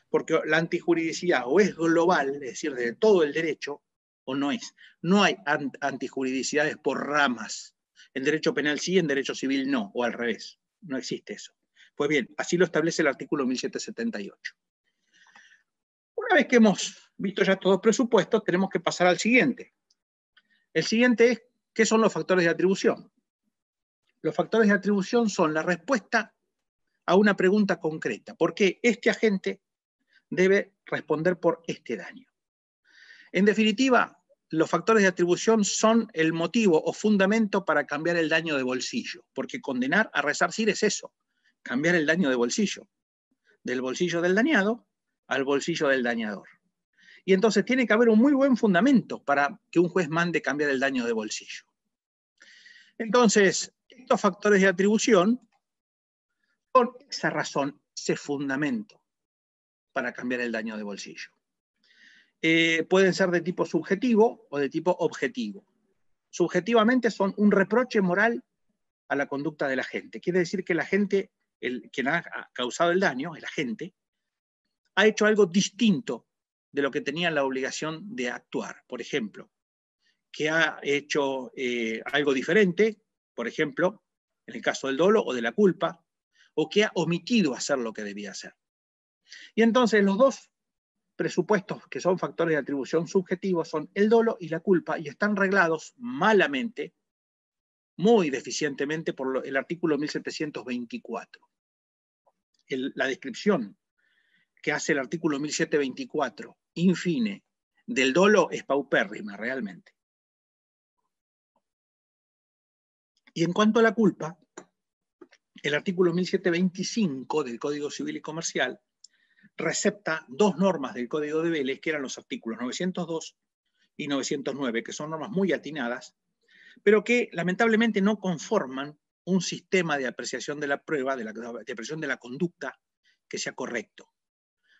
porque la antijuridicidad o es global, es decir, de todo el derecho, o no es. No hay antijuridicidades por ramas. En derecho penal sí, en derecho civil no, o al revés. No existe eso. Pues bien, así lo establece el artículo 1778. Una vez que hemos visto ya todos los presupuestos, tenemos que pasar al siguiente. El siguiente es, ¿qué son los factores de atribución? Los factores de atribución son la respuesta a una pregunta concreta. ¿Por qué este agente debe responder por este daño? En definitiva, los factores de atribución son el motivo o fundamento para cambiar el daño de bolsillo, porque condenar a resarcir es eso, cambiar el daño de bolsillo, del bolsillo del dañado al bolsillo del dañador. Y entonces tiene que haber un muy buen fundamento para que un juez mande cambiar el daño de bolsillo. Entonces, estos factores de atribución son esa razón, ese fundamento para cambiar el daño de bolsillo. Eh, pueden ser de tipo subjetivo o de tipo objetivo. Subjetivamente son un reproche moral a la conducta de la gente. Quiere decir que la gente quien ha causado el daño, el agente, ha hecho algo distinto de lo que tenía la obligación de actuar. Por ejemplo, que ha hecho eh, algo diferente, por ejemplo, en el caso del dolo o de la culpa, o que ha omitido hacer lo que debía hacer. Y entonces los dos presupuestos que son factores de atribución subjetivos son el dolo y la culpa y están reglados malamente muy deficientemente por el artículo 1724. la descripción que hace el artículo 1724, infine, del dolo es paupérrima realmente. Y en cuanto a la culpa, el artículo 1725 del Código Civil y Comercial recepta dos normas del Código de Vélez, que eran los artículos 902 y 909, que son normas muy atinadas, pero que lamentablemente no conforman un sistema de apreciación de la prueba, de, la, apreciación de la conducta, que sea correcto.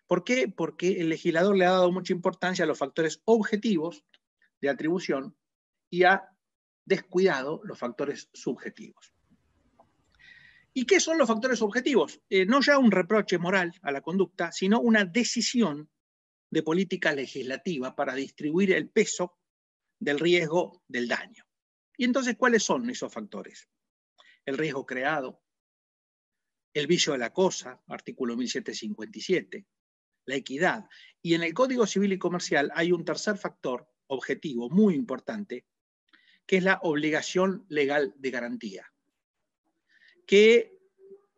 ¿Por qué? Porque el legislador le ha dado mucha importancia a los factores objetivos de atribución y ha descuidado los factores subjetivos. ¿Y qué son los factores objetivos? Eh, no ya un reproche moral a la conducta, sino una decisión de política legislativa para distribuir el peso del riesgo del daño. Y entonces, ¿cuáles son esos factores? El riesgo creado, el vicio de la cosa, artículo 1757, la equidad. Y en el Código Civil y Comercial hay un tercer factor objetivo muy importante, que es la obligación legal de garantía, que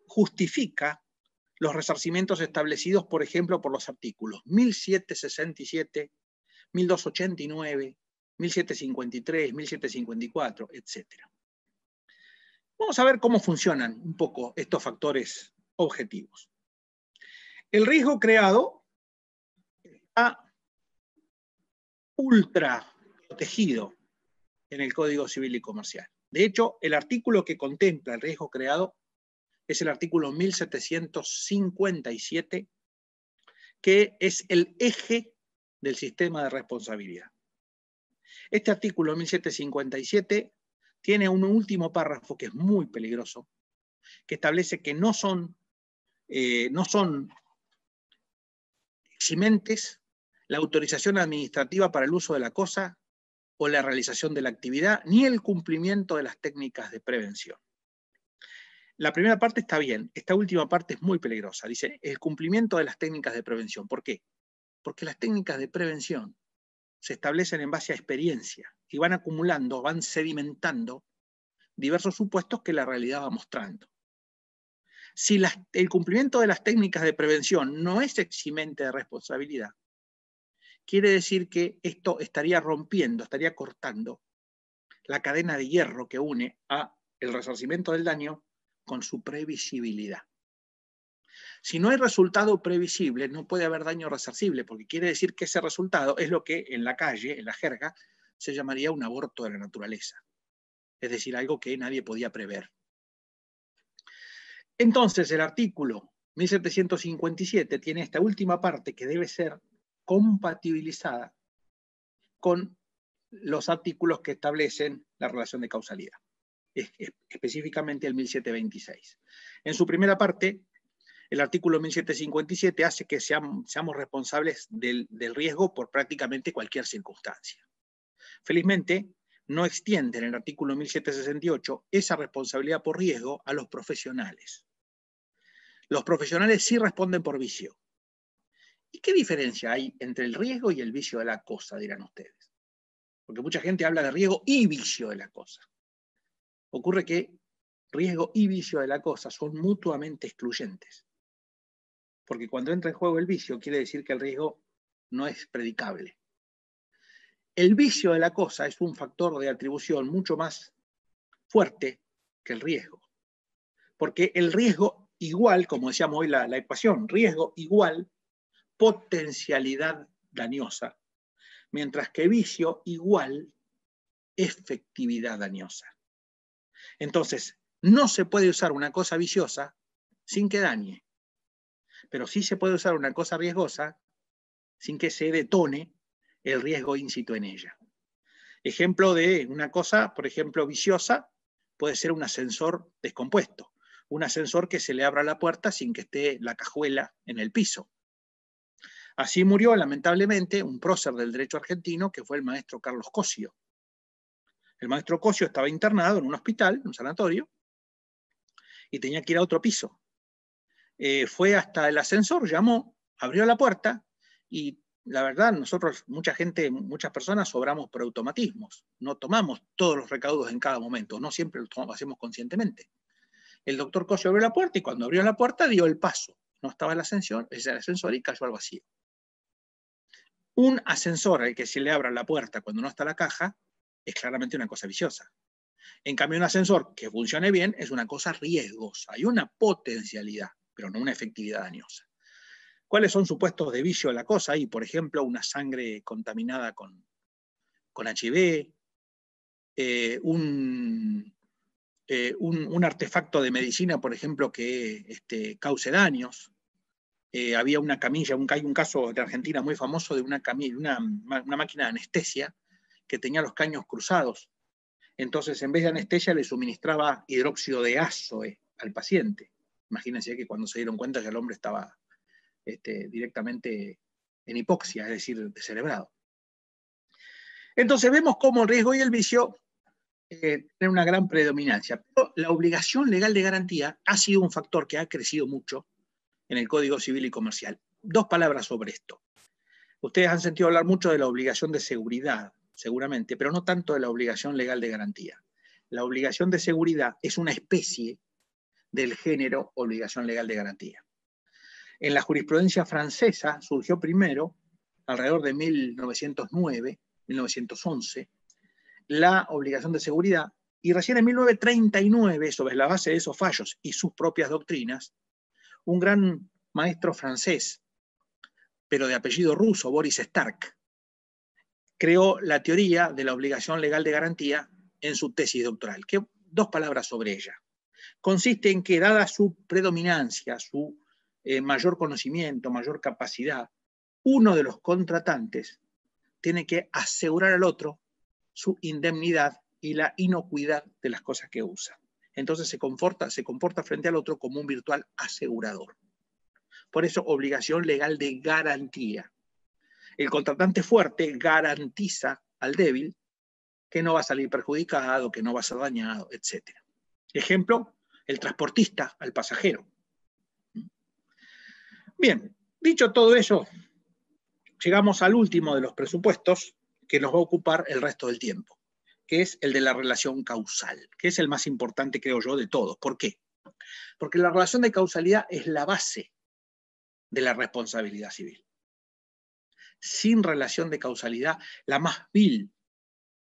justifica los resarcimientos establecidos, por ejemplo, por los artículos 1767, 1289, 1753, 1754, etc. Vamos a ver cómo funcionan un poco estos factores objetivos. El riesgo creado está ultra protegido en el Código Civil y Comercial. De hecho, el artículo que contempla el riesgo creado es el artículo 1757, que es el eje del sistema de responsabilidad. Este artículo 1757 tiene un último párrafo que es muy peligroso, que establece que no son, eh, no son eximentes la autorización administrativa para el uso de la cosa o la realización de la actividad, ni el cumplimiento de las técnicas de prevención. La primera parte está bien, esta última parte es muy peligrosa. Dice, el cumplimiento de las técnicas de prevención. ¿Por qué? Porque las técnicas de prevención se establecen en base a experiencia y van acumulando, van sedimentando diversos supuestos que la realidad va mostrando. Si el cumplimiento de las técnicas de prevención no es eximente de responsabilidad, quiere decir que esto estaría rompiendo, estaría cortando la cadena de hierro que une a el resarcimiento del daño con su previsibilidad. Si no hay resultado previsible, no puede haber daño resarcible, porque quiere decir que ese resultado es lo que en la calle, en la jerga, se llamaría un aborto de la naturaleza. Es decir, algo que nadie podía prever. Entonces, el artículo 1757 tiene esta última parte que debe ser compatibilizada con los artículos que establecen la relación de causalidad, específicamente el 1726. En su primera parte el artículo 1757 hace que seamos, responsables del, riesgo por prácticamente cualquier circunstancia. Felizmente, no extiende en el artículo 1768 esa responsabilidad por riesgo a los profesionales. Los profesionales sí responden por vicio. ¿Y qué diferencia hay entre el riesgo y el vicio de la cosa, dirán ustedes? Porque mucha gente habla de riesgo y vicio de la cosa. Ocurre que riesgo y vicio de la cosa son mutuamente excluyentes. Porque cuando entra en juego el vicio, quiere decir que el riesgo no es predicable. El vicio de la cosa es un factor de atribución mucho más fuerte que el riesgo. Porque el riesgo igual, como decíamos hoy la, la ecuación, riesgo igual potencialidad dañosa, mientras que vicio igual efectividad dañosa. Entonces, no se puede usar una cosa viciosa sin que dañe pero sí se puede usar una cosa riesgosa sin que se detone el riesgo íncito en ella. Ejemplo de una cosa, por ejemplo, viciosa, puede ser un ascensor descompuesto, un ascensor que se le abra la puerta sin que esté la cajuela en el piso. Así murió, lamentablemente, un prócer del derecho argentino que fue el maestro Carlos Cosio. El maestro Cosio estaba internado en un hospital, en un sanatorio, y tenía que ir a otro piso. Eh, fue hasta el ascensor, llamó, abrió la puerta y la verdad, nosotros, mucha gente, muchas personas sobramos por automatismos, no tomamos todos los recaudos en cada momento, no siempre lo hacemos conscientemente. El doctor Cosio abrió la puerta y cuando abrió la puerta dio el paso. No estaba el ascensor, el ascensor y cayó algo vacío. Un ascensor al que se le abra la puerta cuando no está la caja es claramente una cosa viciosa. En cambio, un ascensor que funcione bien es una cosa riesgosa, hay una potencialidad pero no una efectividad dañosa. ¿Cuáles son supuestos de vicio a la cosa? Hay, por ejemplo, una sangre contaminada con, HIV, eh, eh, un, artefacto de medicina, por ejemplo, que este, cause daños. Eh, había una camilla, hay un caso de Argentina muy famoso de una, camilla, una, una máquina de anestesia que tenía los caños cruzados. Entonces, en vez de anestesia, le suministraba hidróxido de azoe al paciente. Imagínense que cuando se dieron cuenta que el hombre estaba este, directamente en hipoxia, es decir, descerebrado. Entonces vemos cómo el riesgo y el vicio eh, tienen una gran predominancia. Pero la obligación legal de garantía ha sido un factor que ha crecido mucho en el Código Civil y Comercial. Dos palabras sobre esto. Ustedes han sentido hablar mucho de la obligación de seguridad, seguramente, pero no tanto de la obligación legal de garantía. La obligación de seguridad es una especie del género obligación legal de garantía. En la jurisprudencia francesa surgió primero, alrededor de 1909, 1911, la obligación de seguridad y recién en 1939, sobre la base de esos fallos y sus propias doctrinas, un gran maestro francés, pero de apellido ruso, Boris Stark, creó la teoría de la obligación legal de garantía en su tesis doctoral. dos palabras sobre ella consiste en que, dada su predominancia, su eh, mayor conocimiento, mayor capacidad, uno de los contratantes tiene que asegurar al otro su indemnidad y la inocuidad de las cosas que usa. Entonces se comporta, se comporta frente al otro como un virtual asegurador. Por eso, obligación legal de garantía. El contratante fuerte garantiza al débil que no va a salir perjudicado, que no va a ser dañado, etc. Ejemplo, el transportista al pasajero. Bien, dicho todo eso, llegamos al último de los presupuestos que nos va a ocupar el resto del tiempo, que es el de la relación causal, que es el más importante, creo yo, de todos. ¿Por qué? Porque la relación de causalidad es la base de la responsabilidad civil. Sin relación de causalidad, la más vil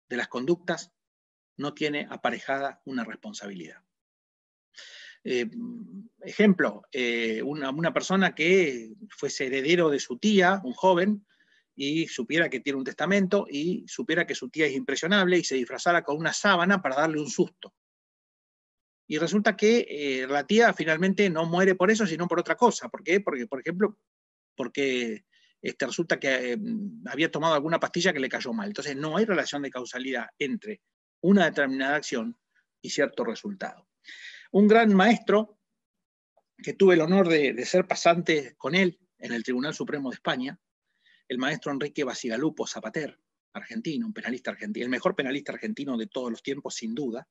de las conductas no tiene aparejada una responsabilidad. Eh, ejemplo, eh, una, persona que fuese heredero de su tía, un joven, y supiera que tiene un testamento y supiera que su tía es impresionable y se disfrazara con una sábana para darle un susto. Y resulta que eh, la tía finalmente no muere por eso, sino por otra cosa. ¿Por qué? Porque, por ejemplo, porque este, resulta que había tomado alguna pastilla que le cayó mal. Entonces no hay relación de causalidad entre una determinada acción y cierto resultado un gran maestro que tuve el honor de, ser pasante con él en el Tribunal Supremo de España, el maestro Enrique Basigalupo Zapater, argentino, un penalista argentino, el mejor penalista argentino de todos los tiempos, sin duda.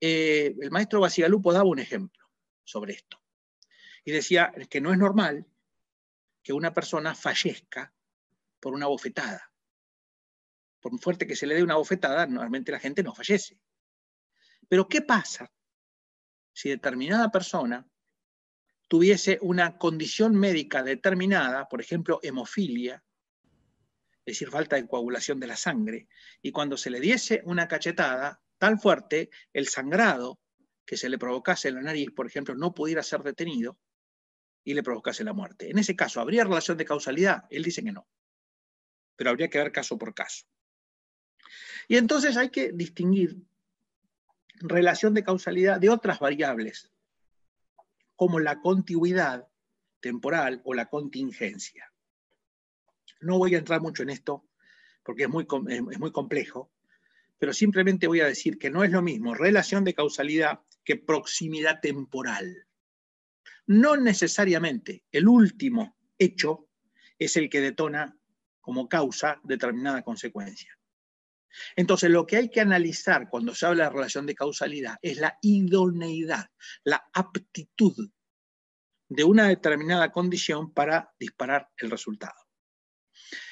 Eh, el maestro Basigalupo daba un ejemplo sobre esto y decía que no es normal que una persona fallezca por una bofetada. Por fuerte que se le dé una bofetada, normalmente la gente no fallece. Pero ¿qué pasa si determinada persona tuviese una condición médica determinada, por ejemplo, hemofilia, es decir, falta de coagulación de la sangre, y cuando se le diese una cachetada tan fuerte, el sangrado que se le provocase en la nariz, por ejemplo, no pudiera ser detenido y le provocase la muerte. En ese caso, ¿habría relación de causalidad? Él dice que no, pero habría que ver caso por caso. Y entonces hay que distinguir relación de causalidad de otras variables, como la contigüidad temporal o la contingencia. No voy a entrar mucho en esto porque es muy, es muy complejo, pero simplemente voy a decir que no es lo mismo relación de causalidad que proximidad temporal. No necesariamente el último hecho es el que detona como causa determinada consecuencia. Entonces, lo que hay que analizar cuando se habla de relación de causalidad es la idoneidad, la aptitud de una determinada condición para disparar el resultado.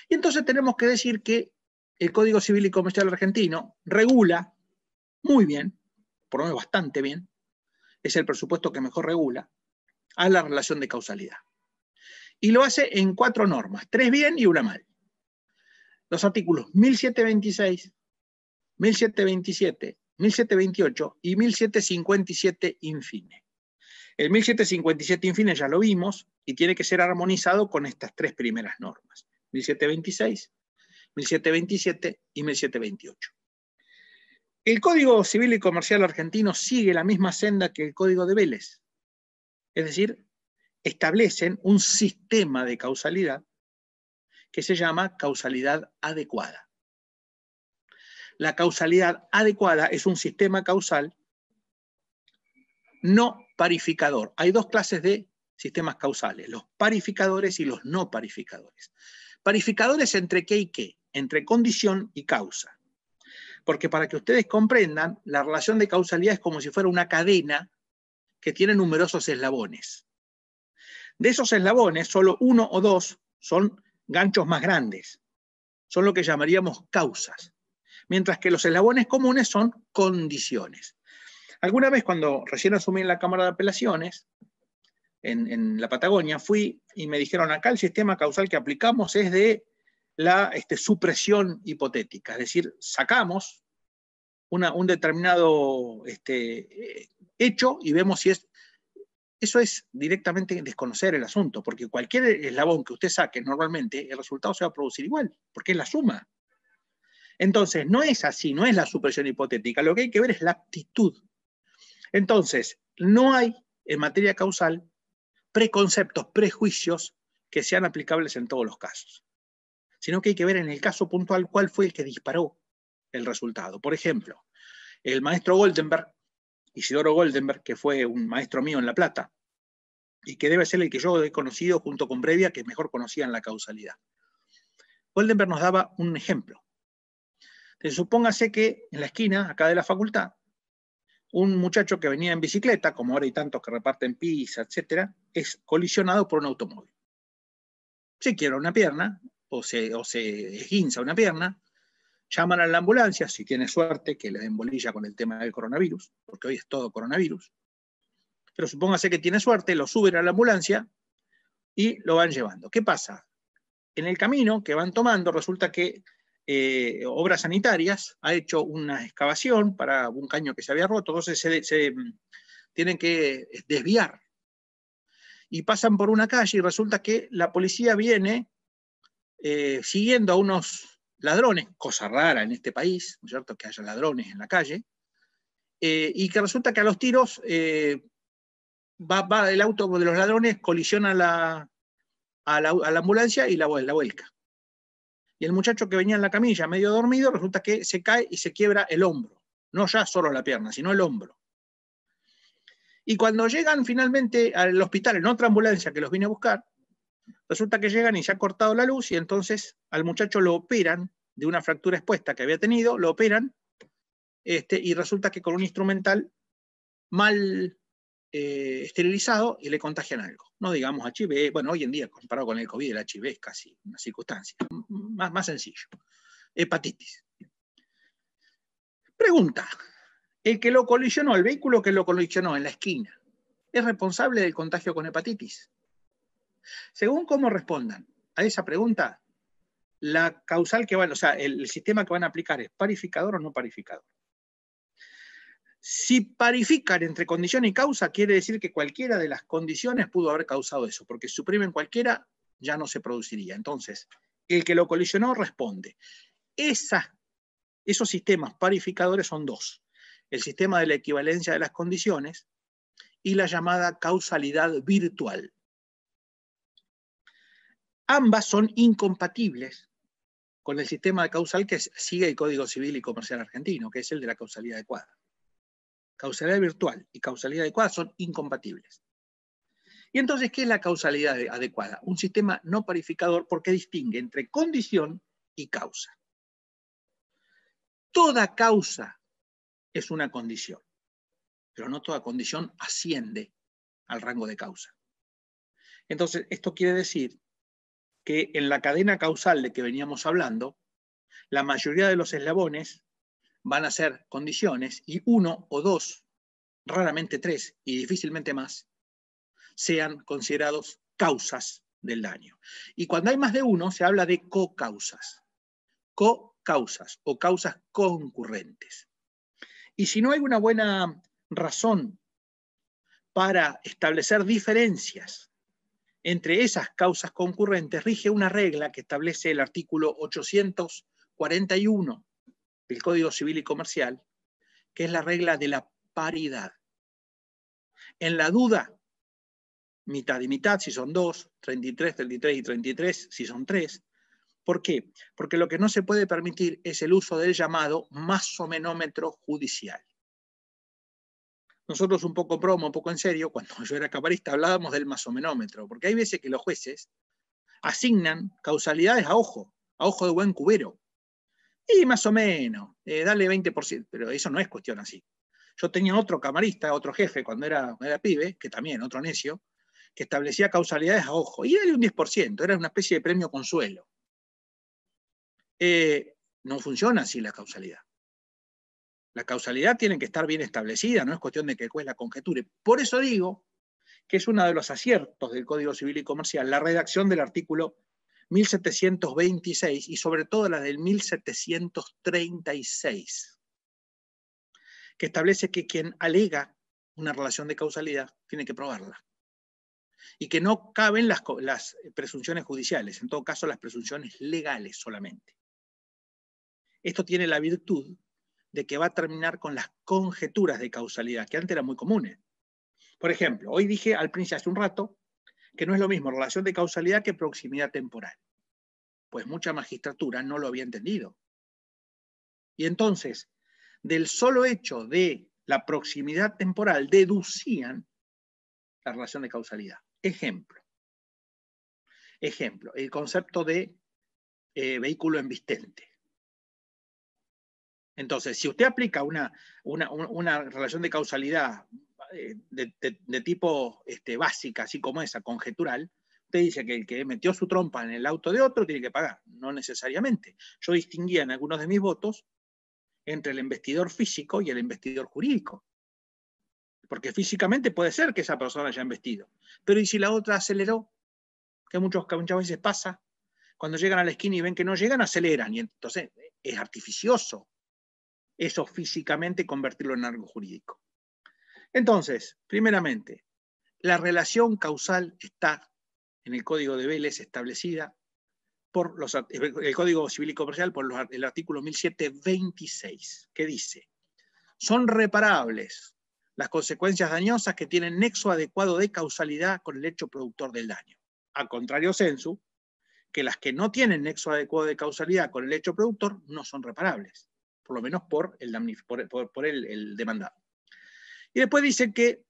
Y entonces tenemos que decir que el Código Civil y Comercial argentino regula muy bien, por lo menos bastante bien, es el presupuesto que mejor regula, a la relación de causalidad. Y lo hace en cuatro normas, tres bien y una mal los artículos 1726, 1727, 1728 y 1757 infine. El 1757 infine ya lo vimos y tiene que ser armonizado con estas tres primeras normas, 1726, 1727 y 1728. El Código Civil y Comercial argentino sigue la misma senda que el Código de Vélez, es decir, establecen un sistema de causalidad que se llama causalidad adecuada. La causalidad adecuada es un sistema causal no parificador. Hay dos clases de sistemas causales, los parificadores y los no parificadores. Parificadores entre qué y qué, entre condición y causa. Porque para que ustedes comprendan, la relación de causalidad es como si fuera una cadena que tiene numerosos eslabones. De esos eslabones, solo uno o dos son ganchos más grandes. Son lo que llamaríamos causas. Mientras que los eslabones comunes son condiciones. Alguna vez cuando recién asumí en la Cámara de Apelaciones, en, la Patagonia, fui y me dijeron, acá el sistema causal que aplicamos es de la este, supresión hipotética, es decir, sacamos un determinado este, eh, hecho y vemos si es eso es directamente desconocer el asunto, porque cualquier eslabón que usted saque normalmente, el resultado se va a producir igual, porque es la suma. Entonces, no es así, no es la supresión hipotética, lo que hay que ver es la actitud. Entonces, no hay en materia causal preconceptos, prejuicios que sean aplicables en todos los casos, sino que hay que ver en el caso puntual cuál fue el que disparó el resultado. Por ejemplo, el maestro Goldenberg Isidoro Goldenberg, que fue un maestro mío en La Plata, y que debe ser el que yo he conocido junto con Brevia, que mejor en la causalidad. Goldenberg nos daba un ejemplo. Entonces, supóngase que en la esquina, acá de la facultad, un muchacho que venía en bicicleta, como ahora hay tantos que reparten pizza, etc., es colisionado por un automóvil. Se quiebra una pierna, o o se esguinza una pierna, llaman a la ambulancia, si tiene suerte, que le den bolilla con el tema del coronavirus, porque hoy es todo coronavirus. Pero supóngase que tiene suerte, lo suben a la ambulancia y lo van llevando. ¿Qué pasa? En el camino que van tomando, resulta que eh, Obras Sanitarias ha hecho una excavación para un caño que se había roto, entonces se, tienen que desviar. Y pasan por una calle y resulta que la policía viene eh, siguiendo a unos ladrones, cosa rara en este país, es cierto?, que haya ladrones en la calle, eh, y que resulta que a los tiros eh, va, el auto de los ladrones, colisiona la, a, la, ambulancia y la, vuelca. Y el muchacho que venía en la camilla, medio dormido, resulta que se cae y se quiebra el hombro, no ya solo la pierna, sino el hombro. Y cuando llegan finalmente al hospital en otra ambulancia que los vine a buscar, Resulta que llegan y se ha cortado la luz y entonces al muchacho lo operan de una fractura expuesta que había tenido, lo operan este, y resulta que con un instrumental mal eh, esterilizado y le contagian algo. No digamos HIV, bueno, hoy en día comparado con el COVID, el HIV es casi una circunstancia, más, más sencillo. Hepatitis. Pregunta, ¿el que lo colisionó, el vehículo que lo colisionó en la esquina, es responsable del contagio con hepatitis? Según cómo respondan a esa pregunta, la causal que el, sistema que van a aplicar es parificador o no parificador. Si parifican entre condición y causa, quiere decir que cualquiera de las condiciones pudo haber causado eso, porque si suprimen cualquiera, ya no se produciría. Entonces, el que lo colisionó responde. esos sistemas parificadores son dos. El sistema de la equivalencia de las condiciones y la llamada causalidad virtual. Ambas son incompatibles con el sistema causal que sigue el Código Civil y Comercial argentino, que es el de la causalidad adecuada. Causalidad virtual y causalidad adecuada son incompatibles. Y entonces, ¿qué es la causalidad adecuada? Un sistema no parificador porque distingue entre condición y causa. Toda causa es una condición, pero no toda condición asciende al rango de causa. Entonces, esto quiere decir que en la cadena causal de que veníamos hablando, la mayoría de los eslabones van a ser condiciones y uno o dos, raramente tres y difícilmente más, sean considerados causas del daño. Y cuando hay más de uno, se habla de Co-causas o causas concurrentes. Y si no hay una buena razón para establecer diferencias entre esas causas concurrentes rige una regla que establece el artículo 841 del Código Civil y Comercial, que es la regla de la paridad. En la duda, mitad y mitad si son dos, 33, 33 y 33 si son tres. ¿Por qué? Porque lo que no se puede permitir es el uso del llamado masomenómetro judicial nosotros un poco promo, un poco en serio, cuando yo era camarista hablábamos del masomenómetro, porque hay veces que los jueces asignan causalidades a ojo, a ojo de buen cubero. Y más o menos, eh, dale 20%, pero eso no es cuestión así. Yo tenía otro camarista, otro jefe cuando era, pibe, que también, otro necio, que establecía causalidades a ojo, y dale un 10%, era una especie de premio consuelo. Eh, no funciona así la causalidad. La causalidad tiene que estar bien establecida, no es cuestión de que el juez la conjeture. Por eso digo que es uno de los aciertos del Código Civil y Comercial, la redacción del artículo 1726 y sobre todo la del 1736, que establece que quien alega una relación de causalidad tiene que probarla y que no caben las, las presunciones judiciales, en todo caso las presunciones legales solamente. Esto tiene la virtud de que va a terminar con las conjeturas de causalidad, que antes eran muy comunes. Por ejemplo, hoy dije al principio hace un rato que no es lo mismo relación de causalidad que proximidad temporal. Pues mucha magistratura no lo había entendido. Y entonces, del solo hecho de la proximidad temporal, deducían la relación de causalidad. Ejemplo. Ejemplo, el concepto de eh, vehículo embistente. Entonces, si usted aplica una, relación de causalidad eh, de, tipo este, básica, así como esa, conjetural, usted dice que el que metió su trompa en el auto de otro tiene que pagar. No necesariamente. Yo distinguía en algunos de mis votos entre el investidor físico y el investidor jurídico. Porque físicamente puede ser que esa persona haya investido. Pero ¿y si la otra aceleró? Que, muchos, que muchas veces pasa. Cuando llegan a la esquina y ven que no llegan, aceleran. Y entonces es artificioso eso físicamente, convertirlo en algo jurídico. Entonces, primeramente, la relación causal está en el Código de Vélez establecida por el Código Civil y Comercial por el artículo 1726, que dice, son reparables las consecuencias dañosas que tienen nexo adecuado de causalidad con el hecho productor del daño. A contrario sensu, que las que no tienen nexo adecuado de causalidad con el hecho productor no son reparables por lo menos por el, demandado. Y después dice que,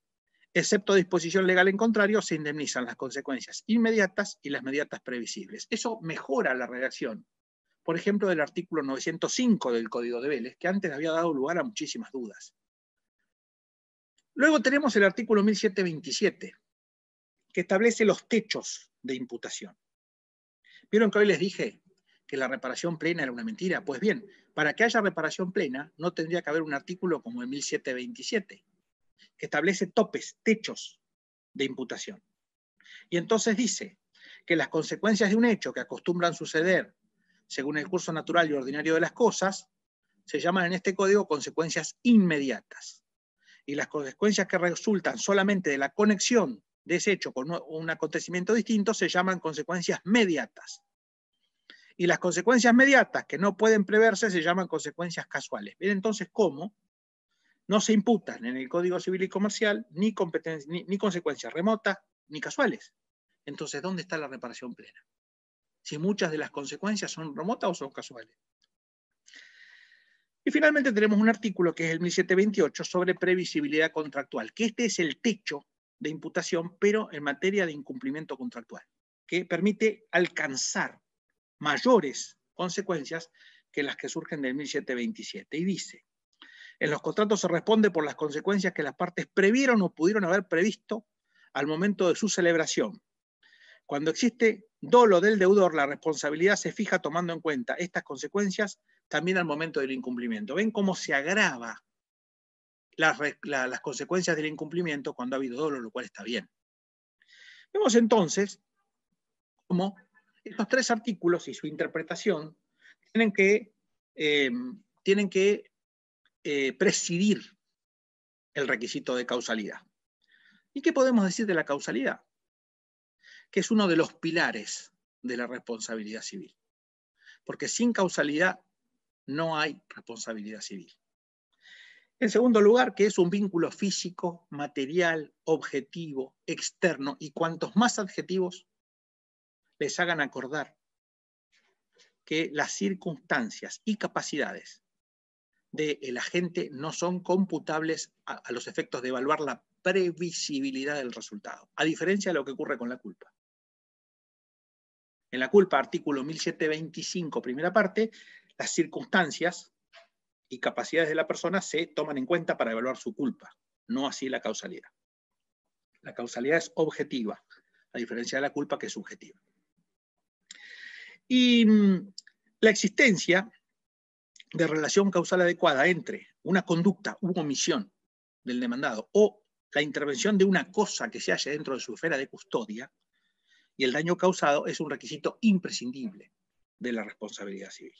excepto disposición legal en contrario, se indemnizan las consecuencias inmediatas y las mediatas previsibles. Eso mejora la redacción, por ejemplo, del artículo 905 del Código de Vélez, que antes había dado lugar a muchísimas dudas. Luego tenemos el artículo 1727, que establece los techos de imputación. ¿Vieron que hoy les dije que la reparación plena era una mentira. Pues bien, para que haya reparación plena no tendría que haber un artículo como el 1727, que establece topes, techos de imputación. Y entonces dice que las consecuencias de un hecho que acostumbran suceder según el curso natural y ordinario de las cosas, se llaman en este código consecuencias inmediatas. Y las consecuencias que resultan solamente de la conexión de ese hecho con un acontecimiento distinto se llaman consecuencias mediatas y las consecuencias mediatas que no pueden preverse se llaman consecuencias casuales. Bien, entonces, ¿cómo? No se imputan en el Código Civil y Comercial ni, ni consecuencias remotas ni casuales. Entonces, ¿dónde está la reparación plena? Si muchas de las consecuencias son remotas o son casuales. Y finalmente tenemos un artículo que es el 1728 sobre previsibilidad contractual, que este es el techo de imputación, pero en materia de incumplimiento contractual, que permite alcanzar mayores consecuencias que las que surgen del 1727. Y dice, en los contratos se responde por las consecuencias que las partes previeron o pudieron haber previsto al momento de su celebración. Cuando existe dolo del deudor, la responsabilidad se fija tomando en cuenta estas consecuencias también al momento del incumplimiento. ¿Ven cómo se agrava las, consecuencias del incumplimiento cuando ha habido dolo, lo cual está bien? Vemos entonces cómo estos tres artículos y su interpretación tienen que, eh, tienen que eh, presidir el requisito de causalidad. ¿Y qué podemos decir de la causalidad? Que es uno de los pilares de la responsabilidad civil. Porque sin causalidad no hay responsabilidad civil. En segundo lugar, que es un vínculo físico, material, objetivo, externo, y cuantos más adjetivos, les hagan acordar que las circunstancias y capacidades del agente no son computables a, a los efectos de evaluar la previsibilidad del resultado, a diferencia de lo que ocurre con la culpa. En la culpa, artículo 1725, primera parte, las circunstancias y capacidades de la persona se toman en cuenta para evaluar su culpa, no así la causalidad. La causalidad es objetiva, a diferencia de la culpa que es subjetiva. Y mm, la existencia de relación causal adecuada entre una conducta u omisión del demandado o la intervención de una cosa que se halla dentro de su esfera de custodia y el daño causado es un requisito imprescindible de la responsabilidad civil.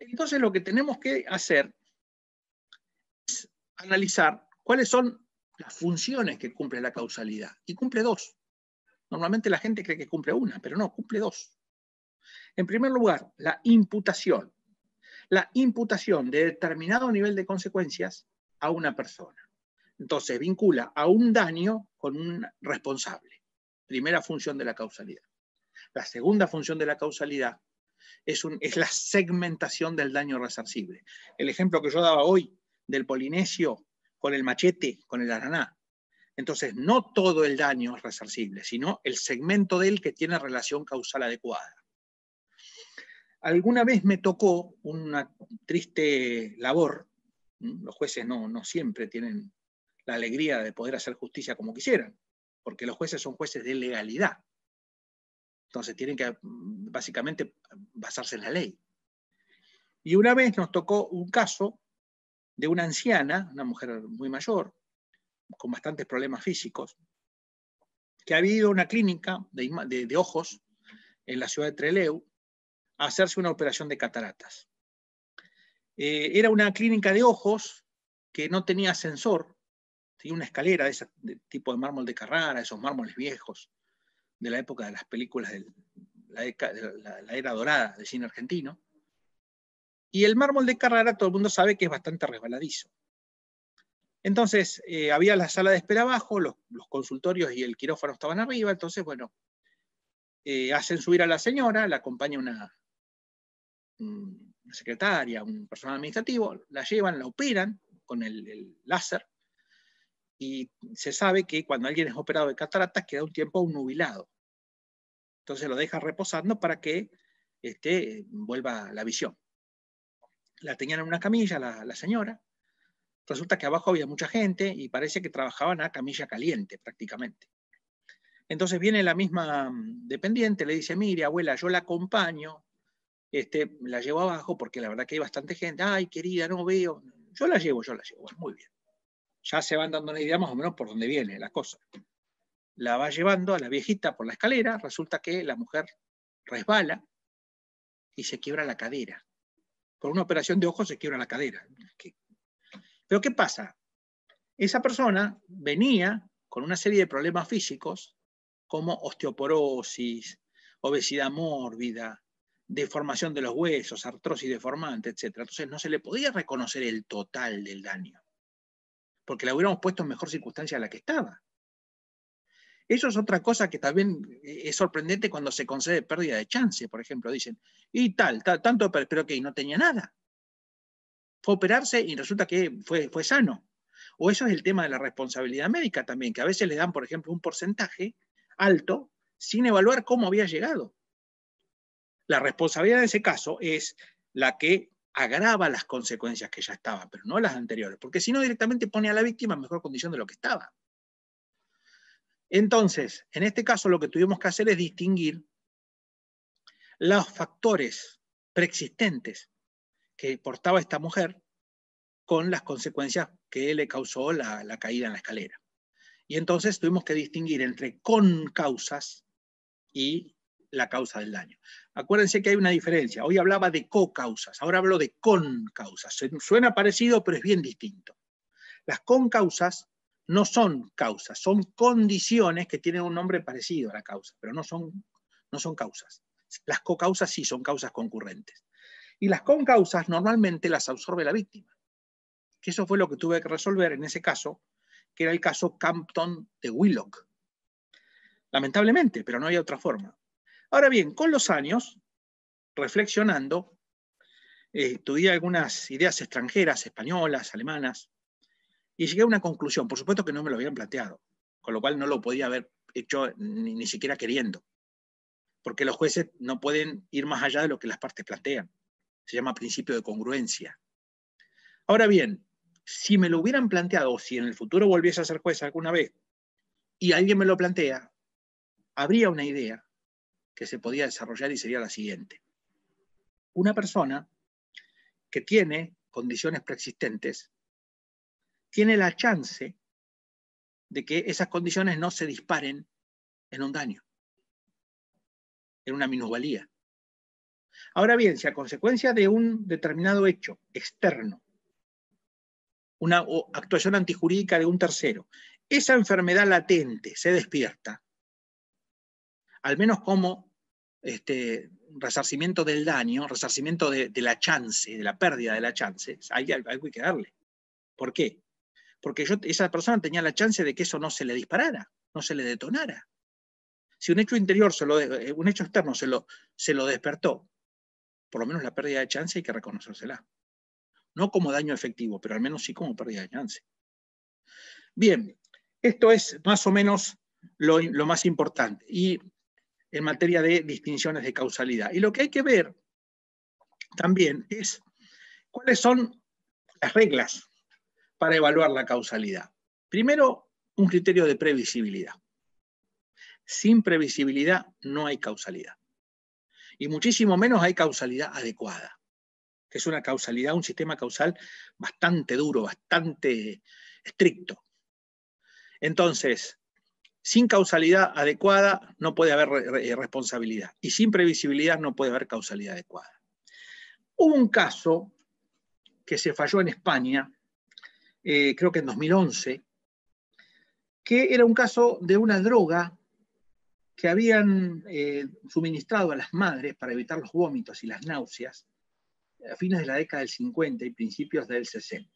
entonces lo que tenemos que hacer es analizar cuáles son las funciones que cumple la causalidad. Y cumple dos. Normalmente la gente cree que cumple una, pero no, cumple dos. En primer lugar, la imputación. La imputación de determinado nivel de consecuencias a una persona. Entonces, vincula a un daño con un responsable. Primera función de la causalidad. La segunda función de la causalidad es, la segmentación del daño resarcible. El ejemplo que yo daba hoy del polinesio con el machete, con el araná. Entonces, no todo el daño es resarcible, sino el segmento del que tiene relación causal adecuada. Alguna vez me tocó una triste labor, los jueces no, siempre tienen la alegría de poder hacer justicia como quisieran, porque los jueces son jueces de legalidad. Entonces tienen que mm, básicamente basarse en la ley. Y una vez nos tocó un caso de una anciana, una mujer muy mayor, con bastantes problemas físicos, que había ido a una clínica de, de ojos en la ciudad de Treleu hacerse una operación de cataratas. Eh, era una clínica de ojos que no tenía ascensor, tenía una escalera de ese tipo de mármol de Carrara, esos mármoles viejos de la época de las películas de la, era dorada del cine argentino. Y el mármol de Carrara todo el mundo sabe que es bastante resbaladizo. Entonces, eh, había la sala de espera abajo, los, consultorios y el quirófano estaban arriba, entonces, bueno, eh, hacen subir a la señora, la acompaña una, una secretaria, un personal administrativo, la llevan, la operan con el, láser y se sabe que cuando alguien es operado de cataratas queda un tiempo nubilado. Entonces lo deja reposando para que este, vuelva la visión. La tenían en una camilla la, la señora. Resulta que abajo había mucha gente y parece que trabajaban a camilla caliente prácticamente. Entonces viene la misma mm, dependiente, le dice, mire, abuela, yo la acompaño este, la llevo abajo porque la verdad que hay bastante gente, ay querida, no veo, yo la llevo, yo la llevo, muy bien. Ya se van dando una idea más o menos por dónde viene la cosa. La va llevando a la viejita por la escalera, resulta que la mujer resbala y se quiebra la cadera. Por una operación de ojos se quiebra la cadera. Pero ¿qué pasa? Esa persona venía con una serie de problemas físicos como osteoporosis, obesidad mórbida, deformación de los huesos, artrosis deformante, etc. Entonces no se le podía reconocer el total del daño, porque la hubiéramos puesto en mejor circunstancia a la que estaba. Eso es otra cosa que también eh, es sorprendente cuando se concede pérdida de chance, por ejemplo, dicen, y tal, tal tanto, pero que no tenía nada. Fue operarse y resulta que fue, fue sano. O eso es el tema de la responsabilidad médica también, que a veces le dan, por ejemplo, un porcentaje alto sin evaluar cómo había llegado. La responsabilidad en ese caso es la que agrava las consecuencias que ya estaban, pero no las anteriores, porque si no directamente pone a la víctima en mejor condición de lo que estaba. Entonces, en este caso lo que tuvimos que hacer es distinguir los factores preexistentes que portaba esta mujer con las consecuencias que le causó la, caída en la escalera. Y entonces tuvimos que distinguir entre con causas y la causa del daño. Acuérdense que hay una diferencia. Hoy hablaba de co-causas, ahora hablo de con-causas. Suena parecido, pero es bien distinto. Las con-causas no son causas, son condiciones que tienen un nombre parecido a la causa, pero no son, no son causas. Las co-causas sí son causas concurrentes. Y las con-causas normalmente las absorbe la víctima. eso fue lo que tuve que resolver en ese caso, que era el caso Campton de Willock. Lamentablemente, pero no había otra forma. Ahora bien, con los años, reflexionando, eh, estudié algunas ideas extranjeras, españolas, alemanas, y llegué a una conclusión. Por supuesto que no me lo habían planteado, con lo cual no lo podía haber hecho ni, siquiera queriendo, porque los jueces no pueden ir más allá de lo que las partes plantean. Se llama principio de congruencia. Ahora bien, si me lo hubieran planteado, si en el futuro volviese a ser juez alguna vez, y alguien me lo plantea, habría una idea que se podía desarrollar y sería la siguiente. Una persona que tiene condiciones preexistentes tiene la chance de que esas condiciones no se disparen en un daño, en una minusvalía. Ahora bien, si a consecuencia de un determinado hecho externo, una actuación antijurídica de un tercero, esa enfermedad latente se despierta, al menos como este, resarcimiento del daño, resarcimiento de, la chance, de la pérdida de la chance, hay algo hay que darle. ¿Por qué? Porque yo, esa persona tenía la chance de que eso no se le disparara, no se le detonara. Si un hecho interior, se lo, eh, un hecho externo se lo, se lo despertó, por lo menos la pérdida de chance hay que reconocérsela. No como daño efectivo, pero al menos sí como pérdida de chance. Bien, esto es más o menos lo, lo más importante. Y en materia de distinciones de causalidad. Y lo que hay que ver también es cuáles son las reglas para evaluar la causalidad. Primero, un criterio de previsibilidad. Sin previsibilidad no hay causalidad. Y muchísimo menos hay causalidad adecuada, que es una causalidad, un sistema causal bastante duro, bastante estricto. Entonces, sin causalidad adecuada no puede haber responsabilidad y sin previsibilidad no puede haber causalidad adecuada. Hubo un caso que se falló en España, eh, creo que en 2011, que era un caso de una droga que habían eh, suministrado a las madres para evitar los vómitos y las náuseas a fines de la década del 50 y principios del 60.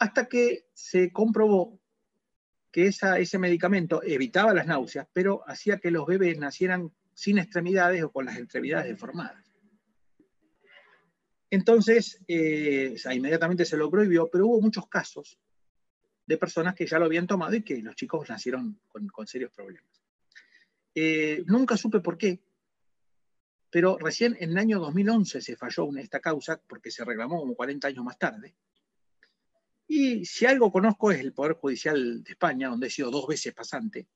Hasta que se comprobó que ese medicamento evitaba las náuseas, pero hacía que los bebés nacieran sin extremidades o con las extremidades deformadas. Entonces, eh, inmediatamente se lo prohibió, pero hubo muchos casos de personas que ya lo habían tomado y que los chicos nacieron con, serios problemas. Eh, nunca supe por qué, pero recién en el año 2011 se falló una, esta causa porque se reclamó como 40 años más tarde y si algo conozco es el Poder Judicial de España, donde he sido dos veces pasante.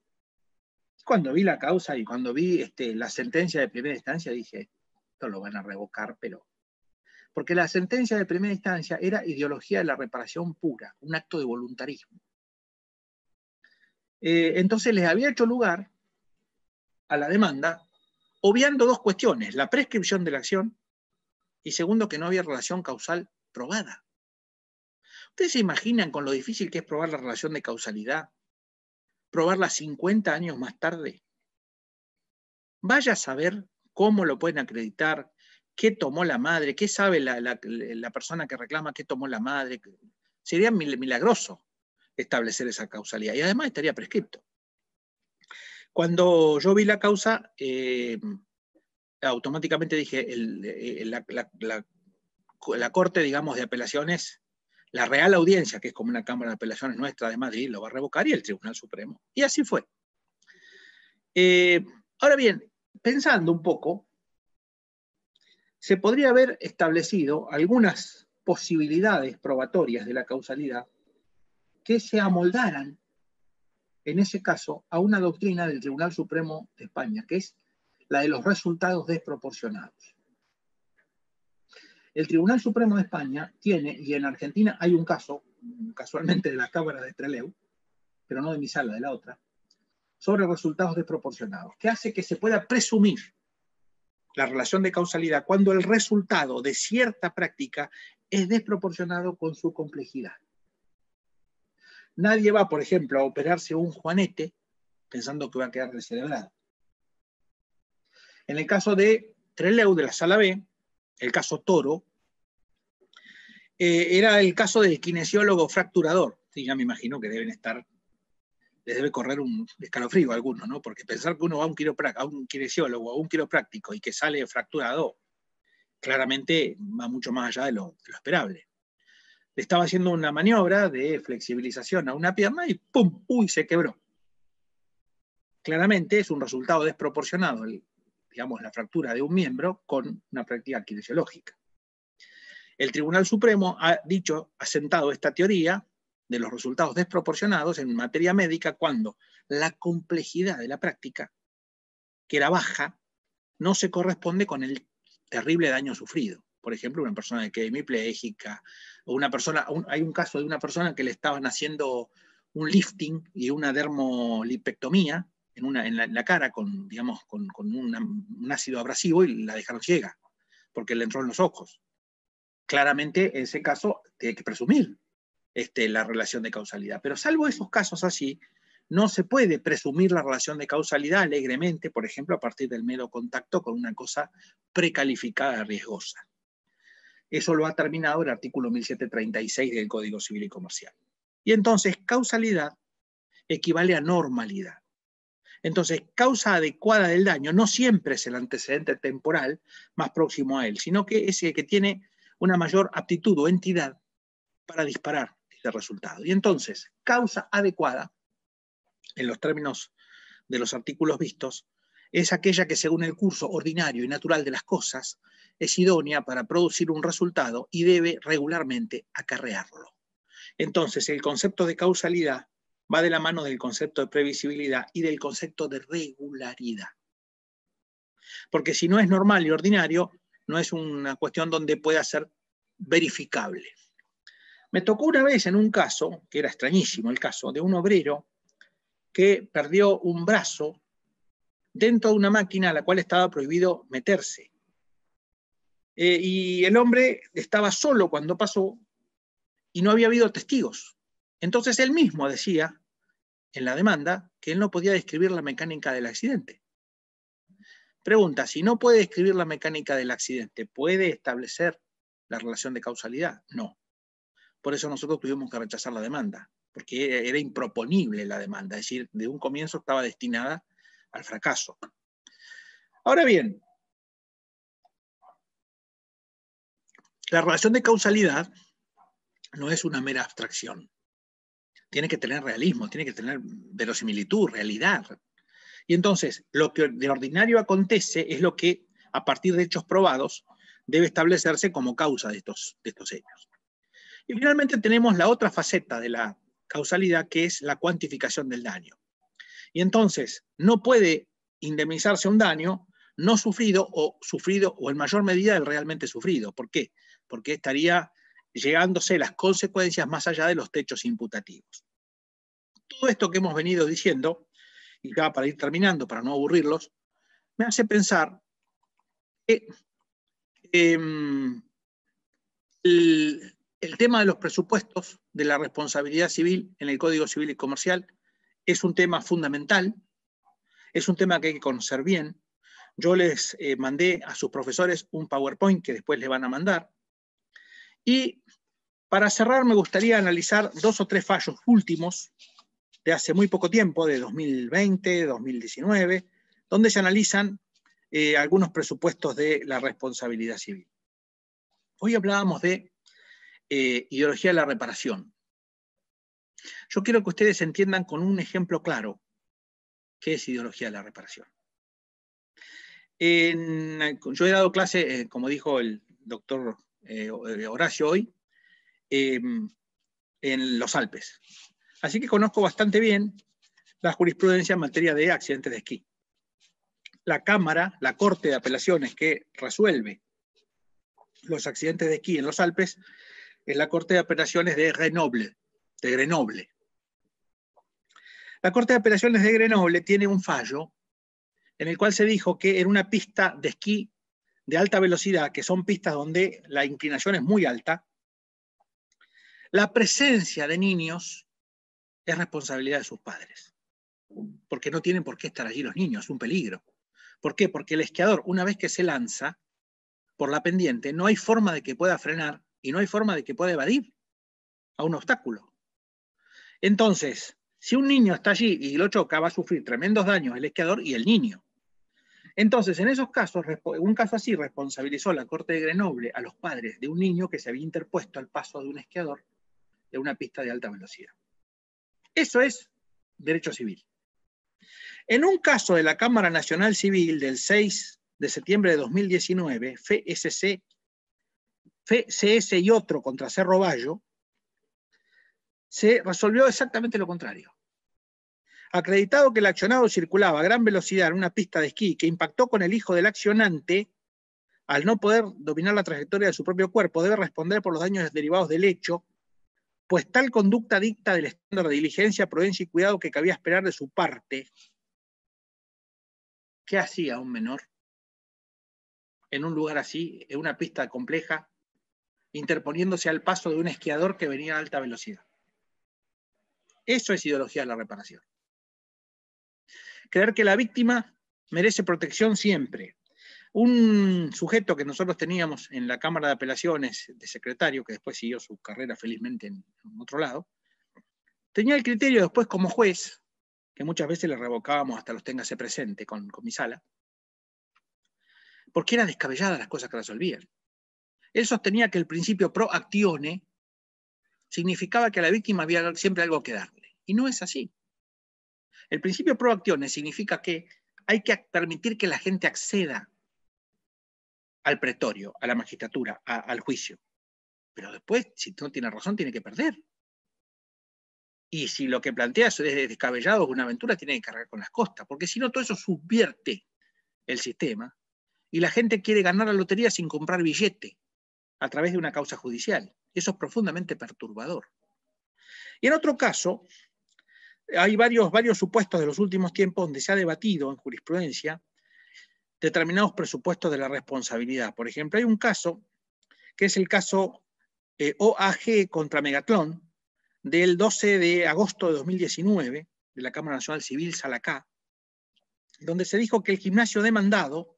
Cuando vi la causa y cuando vi este, la sentencia de primera instancia, dije, esto lo van a revocar, pero... Porque la sentencia de primera instancia era ideología de la reparación pura, un acto de voluntarismo. Eh, entonces les había hecho lugar a la demanda, obviando dos cuestiones, la prescripción de la acción y segundo, que no había relación causal probada. ¿Ustedes se imaginan con lo difícil que es probar la relación de causalidad? Probarla 50 años más tarde. Vaya a saber cómo lo pueden acreditar, qué tomó la madre, qué sabe la, persona que reclama, qué tomó la madre. Sería milagroso establecer esa causalidad y además estaría prescripto. Cuando yo vi la causa, eh, automáticamente dije, eh, la, la Corte, digamos, de apelaciones la Real Audiencia, que es como una Cámara de Apelaciones nuestra de Madrid, lo va a revocar y el Tribunal Supremo. Y así fue. Eh, ahora bien, pensando un poco, se podría haber establecido algunas posibilidades probatorias de la causalidad que se amoldaran, en ese caso, a una doctrina del Tribunal Supremo de España, que es la de los resultados desproporcionados. El Tribunal Supremo de España tiene, y en Argentina hay un caso, casualmente de la Cámara de Trelew, pero no de mi sala, de la otra, sobre resultados desproporcionados, que hace que se pueda presumir la relación de causalidad cuando el resultado de cierta práctica es desproporcionado con su complejidad. Nadie va, por ejemplo, a operarse un juanete pensando que va a quedar descerebrado. En el caso de Trelew de la sala B, el caso Toro, eh, era el caso del kinesiólogo fracturador. Sí, ya me imagino que deben estar, les debe correr un escalofrío a algunos, ¿no? Porque pensar que uno va a un, a un kinesiólogo, a un quiropráctico y que sale fracturado, claramente va mucho más allá de lo, de lo esperable. Le estaba haciendo una maniobra de flexibilización a una pierna y ¡pum! ¡Uy! Se quebró. Claramente es un resultado desproporcionado el digamos, la fractura de un miembro con una práctica kinesiológica. El Tribunal Supremo ha dicho, ha sentado esta teoría de los resultados desproporcionados en materia médica cuando la complejidad de la práctica, que era baja, no se corresponde con el terrible daño sufrido. Por ejemplo, una persona que hemipléjica, o una persona, hay un caso de una persona que le estaban haciendo un lifting y una dermolipectomía, en, la, cara con, digamos, con, un ácido abrasivo y la dejaron ciega, porque le entró en los ojos. Claramente, en ese caso, tiene que presumir este, la relación de causalidad. Pero salvo esos casos así, no se puede presumir la relación de causalidad alegremente, por ejemplo, a partir del mero contacto con una cosa precalificada riesgosa. Eso lo ha terminado el artículo 1736 del Código Civil y Comercial. Y entonces, causalidad equivale a normalidad. Entonces, causa adecuada del daño no siempre es el antecedente temporal más próximo a él, sino que es el que tiene una mayor aptitud o entidad para disparar ese resultado. Y entonces, causa adecuada, en los términos de los artículos vistos, es aquella que según el curso ordinario y natural de las cosas, es idónea para producir un resultado y debe regularmente acarrearlo. Entonces, el concepto de causalidad va de la mano del concepto de previsibilidad y del concepto de regularidad. Porque si no es normal y ordinario, no es una cuestión donde pueda ser verificable. Me tocó una vez en un caso, que era extrañísimo el caso, de un obrero que perdió un brazo dentro de una máquina a la cual estaba prohibido meterse. Eh, y el hombre estaba solo cuando pasó y no había habido testigos. Entonces él mismo decía en la demanda que él no podía describir la mecánica del accidente. Pregunta, si no puede describir la mecánica del accidente, ¿puede establecer la relación de causalidad? No. Por eso nosotros tuvimos que rechazar la demanda, porque era improponible la demanda, es decir, de un comienzo estaba destinada al fracaso. Ahora bien, la relación de causalidad no es una mera abstracción tiene que tener realismo, tiene que tener verosimilitud, realidad. Y entonces, lo que de ordinario acontece es lo que, a partir de hechos probados, debe establecerse como causa de estos, de estos hechos. Y finalmente tenemos la otra faceta de la causalidad, que es la cuantificación del daño. Y entonces, no puede indemnizarse un daño no sufrido o sufrido o en mayor medida el realmente sufrido. ¿Por qué? Porque estaría llegándose las consecuencias más allá de los techos imputativos. Todo esto que hemos venido diciendo, y ya para ir terminando, para no aburrirlos, me hace pensar que em, el, tema de los presupuestos de la responsabilidad civil en el Código Civil y Comercial es un tema fundamental, es un tema que hay que conocer bien. Yo les eh, mandé a sus profesores un PowerPoint que después les van a mandar, y para cerrar, me gustaría analizar dos o tres fallos últimos de hace muy poco tiempo, de 2020, 2019, donde se analizan eh, algunos presupuestos de la responsabilidad civil. Hoy hablábamos de eh, ideología de la reparación. Yo quiero que ustedes entiendan con un ejemplo claro qué es ideología de la reparación. yo he dado clase, eh, como dijo el doctor eh, Horacio hoy, em, en los Alpes. Así que conozco bastante bien la jurisprudencia en materia de accidentes de esquí. La Cámara, la Corte de Apelaciones que resuelve los accidentes de esquí en los Alpes, es la Corte de Apelaciones de Grenoble. De Grenoble. La Corte de Apelaciones de Grenoble tiene un fallo en el cual se dijo que en una pista de esquí de alta velocidad, que son pistas donde la inclinación es muy alta, la presencia de niños es responsabilidad de sus padres, porque no tienen por qué estar allí los niños, es un peligro. ¿Por qué? Porque el esquiador, una vez que se lanza por la pendiente, no hay forma de que pueda frenar y no hay forma de que pueda evadir a un obstáculo. Entonces, si un niño está allí y lo choca, va a sufrir tremendos daños el esquiador y el niño. Entonces, en esos casos, un caso así responsabilizó la Corte de Grenoble a los padres de un niño que se había interpuesto al paso de un esquiador de una pista de alta velocidad. Eso es derecho civil. En un caso de la Cámara Nacional Civil del 6 de septiembre de 2019, FSC, FCS y otro contra Cerro Bayo, se resolvió exactamente lo contrario acreditado que el accionado circulaba a gran velocidad en una pista de esquí que impactó con el hijo del accionante, al no poder dominar la trayectoria de su propio cuerpo, debe responder por los daños derivados del hecho, pues tal conducta dicta del estándar de diligencia, prudencia y cuidado que cabía esperar de su parte. ¿Qué hacía un menor en un lugar así, en una pista compleja, interponiéndose al paso de un esquiador que venía a alta velocidad? Eso es ideología de la reparación creer que la víctima merece protección siempre. Un sujeto que nosotros teníamos en la Cámara de Apelaciones de secretario, que después siguió su carrera felizmente en, otro lado, tenía el criterio después como juez, que muchas veces le revocábamos hasta los téngase presente con, con mi sala, porque era descabellada las cosas que resolvían. Él sostenía que el principio pro actione significaba que a la víctima había siempre algo que darle. Y no es así. El principio de significa que hay que permitir que la gente acceda al pretorio, a la magistratura, al juicio. Pero después, si no tiene razón, tiene que perder. Y si lo que plantea es descabellado, es una aventura, tiene que cargar con las costas, porque si no, todo eso subvierte el sistema y la gente quiere ganar la lotería sin comprar billete a través de una causa judicial. Eso es profundamente perturbador. Y en otro caso, hay varios, varios supuestos de los últimos tiempos donde se ha debatido en jurisprudencia determinados presupuestos de la responsabilidad. Por ejemplo, hay un caso que es el caso eh, OAG contra Megatlón del 12 de agosto de 2019 de la Cámara Nacional Civil Salacá, donde se dijo que el gimnasio demandado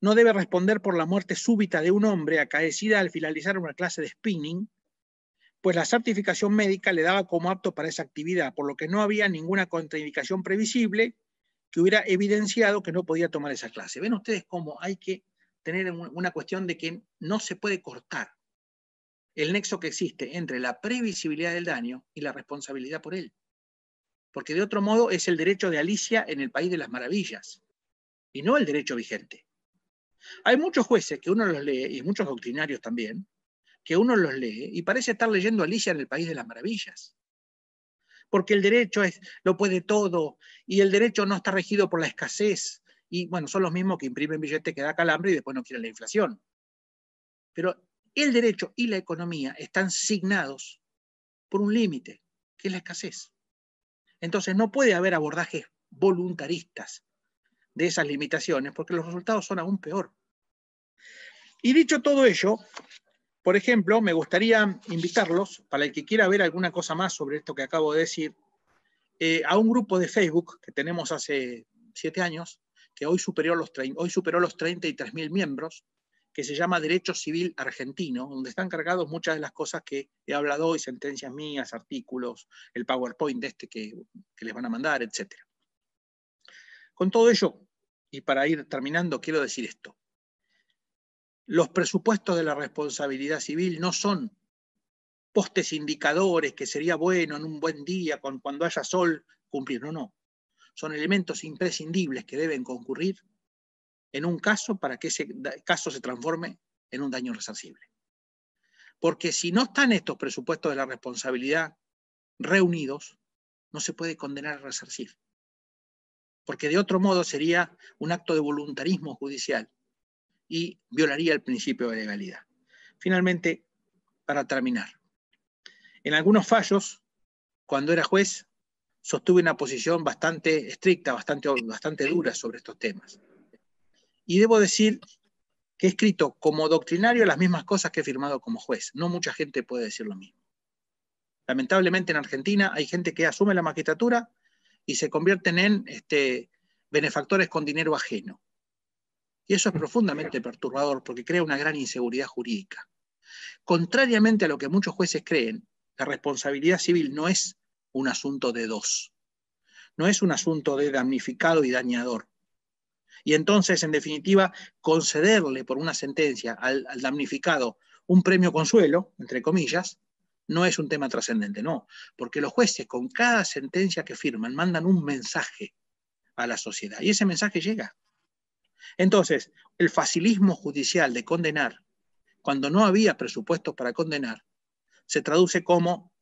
no debe responder por la muerte súbita de un hombre acaecida al finalizar una clase de spinning pues la certificación médica le daba como apto para esa actividad, por lo que no había ninguna contraindicación previsible que hubiera evidenciado que no podía tomar esa clase. Ven ustedes cómo hay que tener una cuestión de que no se puede cortar el nexo que existe entre la previsibilidad del daño y la responsabilidad por él. Porque de otro modo es el derecho de Alicia en el País de las Maravillas y no el derecho vigente. Hay muchos jueces que uno los lee y muchos doctrinarios también, que uno los lee y parece estar leyendo Alicia en el País de las Maravillas. Porque el derecho es, lo puede todo y el derecho no está regido por la escasez. Y bueno, son los mismos que imprimen billetes que da calambre y después no quieren la inflación. Pero el derecho y la economía están signados por un límite, que es la escasez. Entonces no puede haber abordajes voluntaristas de esas limitaciones porque los resultados son aún peor. Y dicho todo ello, por ejemplo, me gustaría invitarlos, para el que quiera ver alguna cosa más sobre esto que acabo de decir, eh, a un grupo de Facebook que tenemos hace siete años, que hoy superó los, hoy superó los 33.000 miembros, que se llama Derecho Civil Argentino, donde están cargados muchas de las cosas que he hablado hoy, sentencias mías, artículos, el PowerPoint de este que, que les van a mandar, etc. Con todo ello, y para ir terminando, quiero decir esto. Los presupuestos de la responsabilidad civil no son postes indicadores que sería bueno en un buen día, cuando haya sol, cumplir. No, no. Son elementos imprescindibles que deben concurrir en un caso para que ese caso se transforme en un daño resarcible. Porque si no están estos presupuestos de la responsabilidad reunidos, no se puede condenar a resarcir. Porque de otro modo sería un acto de voluntarismo judicial y violaría el principio de legalidad. Finalmente, para terminar, en algunos fallos, cuando era juez, sostuve una posición bastante estricta, bastante, bastante dura sobre estos temas. Y debo decir que he escrito como doctrinario las mismas cosas que he firmado como juez. No mucha gente puede decir lo mismo. Lamentablemente en Argentina hay gente que asume la magistratura y se convierten en este, benefactores con dinero ajeno. Y eso es mm. profundamente perturbador porque crea una gran inseguridad jurídica. Contrariamente a lo que muchos jueces creen, la responsabilidad civil no es un asunto de dos, no es un asunto de damnificado y dañador. Y entonces, en definitiva, concederle por una sentencia al, al damnificado un premio consuelo, entre comillas, no es un tema trascendente, no, porque los jueces con cada sentencia que firman mandan un mensaje a la sociedad y ese mensaje llega. Entonces, el facilismo judicial de condenar, cuando no había presupuesto para condenar, se traduce como,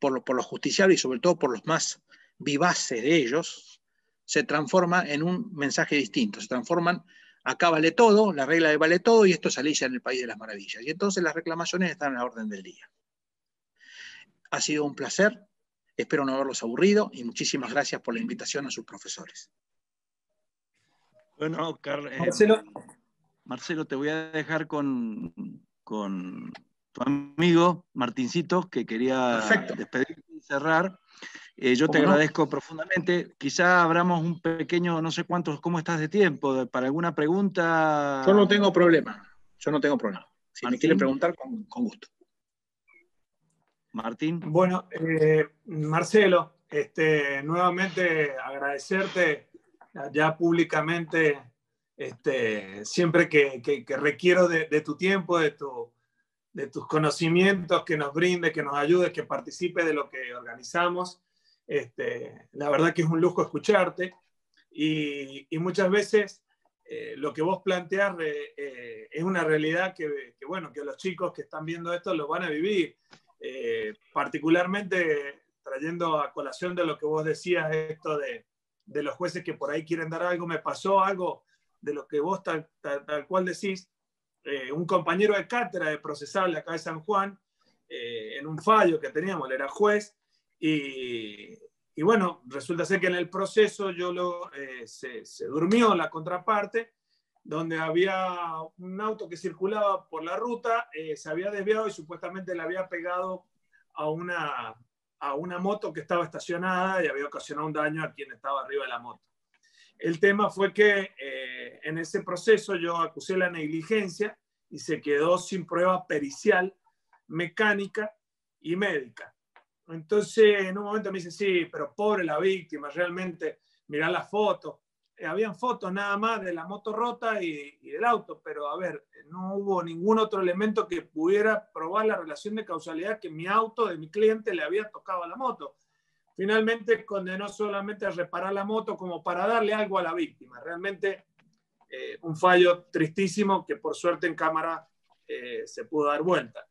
por, por los y sobre todo por los más vivaces de ellos, se transforma en un mensaje distinto, se transforman acá vale todo, la regla de vale todo, y esto salía en el País de las Maravillas. Y entonces las reclamaciones están en la orden del día. Ha sido un placer, espero no haberlos aburrido y muchísimas gracias por la invitación a sus profesores. Bueno, eh, Marcelo. te voy a dejar con, tu amigo Martincito, que quería despedirte y cerrar. Eh, yo te agradezco profundamente. Quizá abramos un pequeño, no sé cuántos, ¿cómo estás de tiempo? ¿Para alguna pregunta? Yo no tengo problema. Yo no tengo problema. Si me quiere preguntar, con, gusto. Martín. Bueno, eh, Marcelo, este, nuevamente agradecerte ya públicamente, este, siempre que, requiero de, tu tiempo, de, tus conocimientos, que nos brinde, que nos ayude, que participe de lo que organizamos. Este, la verdad que es un lujo escucharte y, muchas veces eh, lo que vos planteas eh, es una realidad que, bueno, que los chicos que están viendo esto lo van a vivir. Eh, particularmente trayendo a colación de lo que vos decías, esto de, de los jueces que por ahí quieren dar algo, me pasó algo de lo que vos tal, cual decís, eh, un compañero de cátedra de procesable acá de San Juan, eh, en un fallo que teníamos, él era juez, y, bueno, resulta ser que en el proceso yo lo, eh, se, se, durmió la contraparte, donde había un auto que circulaba por la ruta, se había desviado y supuestamente le había pegado a una, a una moto que estaba estacionada y había ocasionado un daño a quien estaba arriba de la moto. El tema fue que eh, en ese proceso yo acusé la negligencia y se quedó sin prueba pericial, mecánica y médica. Entonces, en un momento me dice, sí, pero pobre la víctima, realmente, mirá la foto. Eh, habían fotos nada más de la moto rota y, del auto, pero a ver, eh, no hubo ningún otro elemento que pudiera probar la relación de causalidad que mi auto de mi cliente le había tocado a la moto. Finalmente condenó solamente a reparar la moto como para darle algo a la víctima. Realmente eh, un fallo tristísimo que por suerte en cámara se pudo dar vuelta.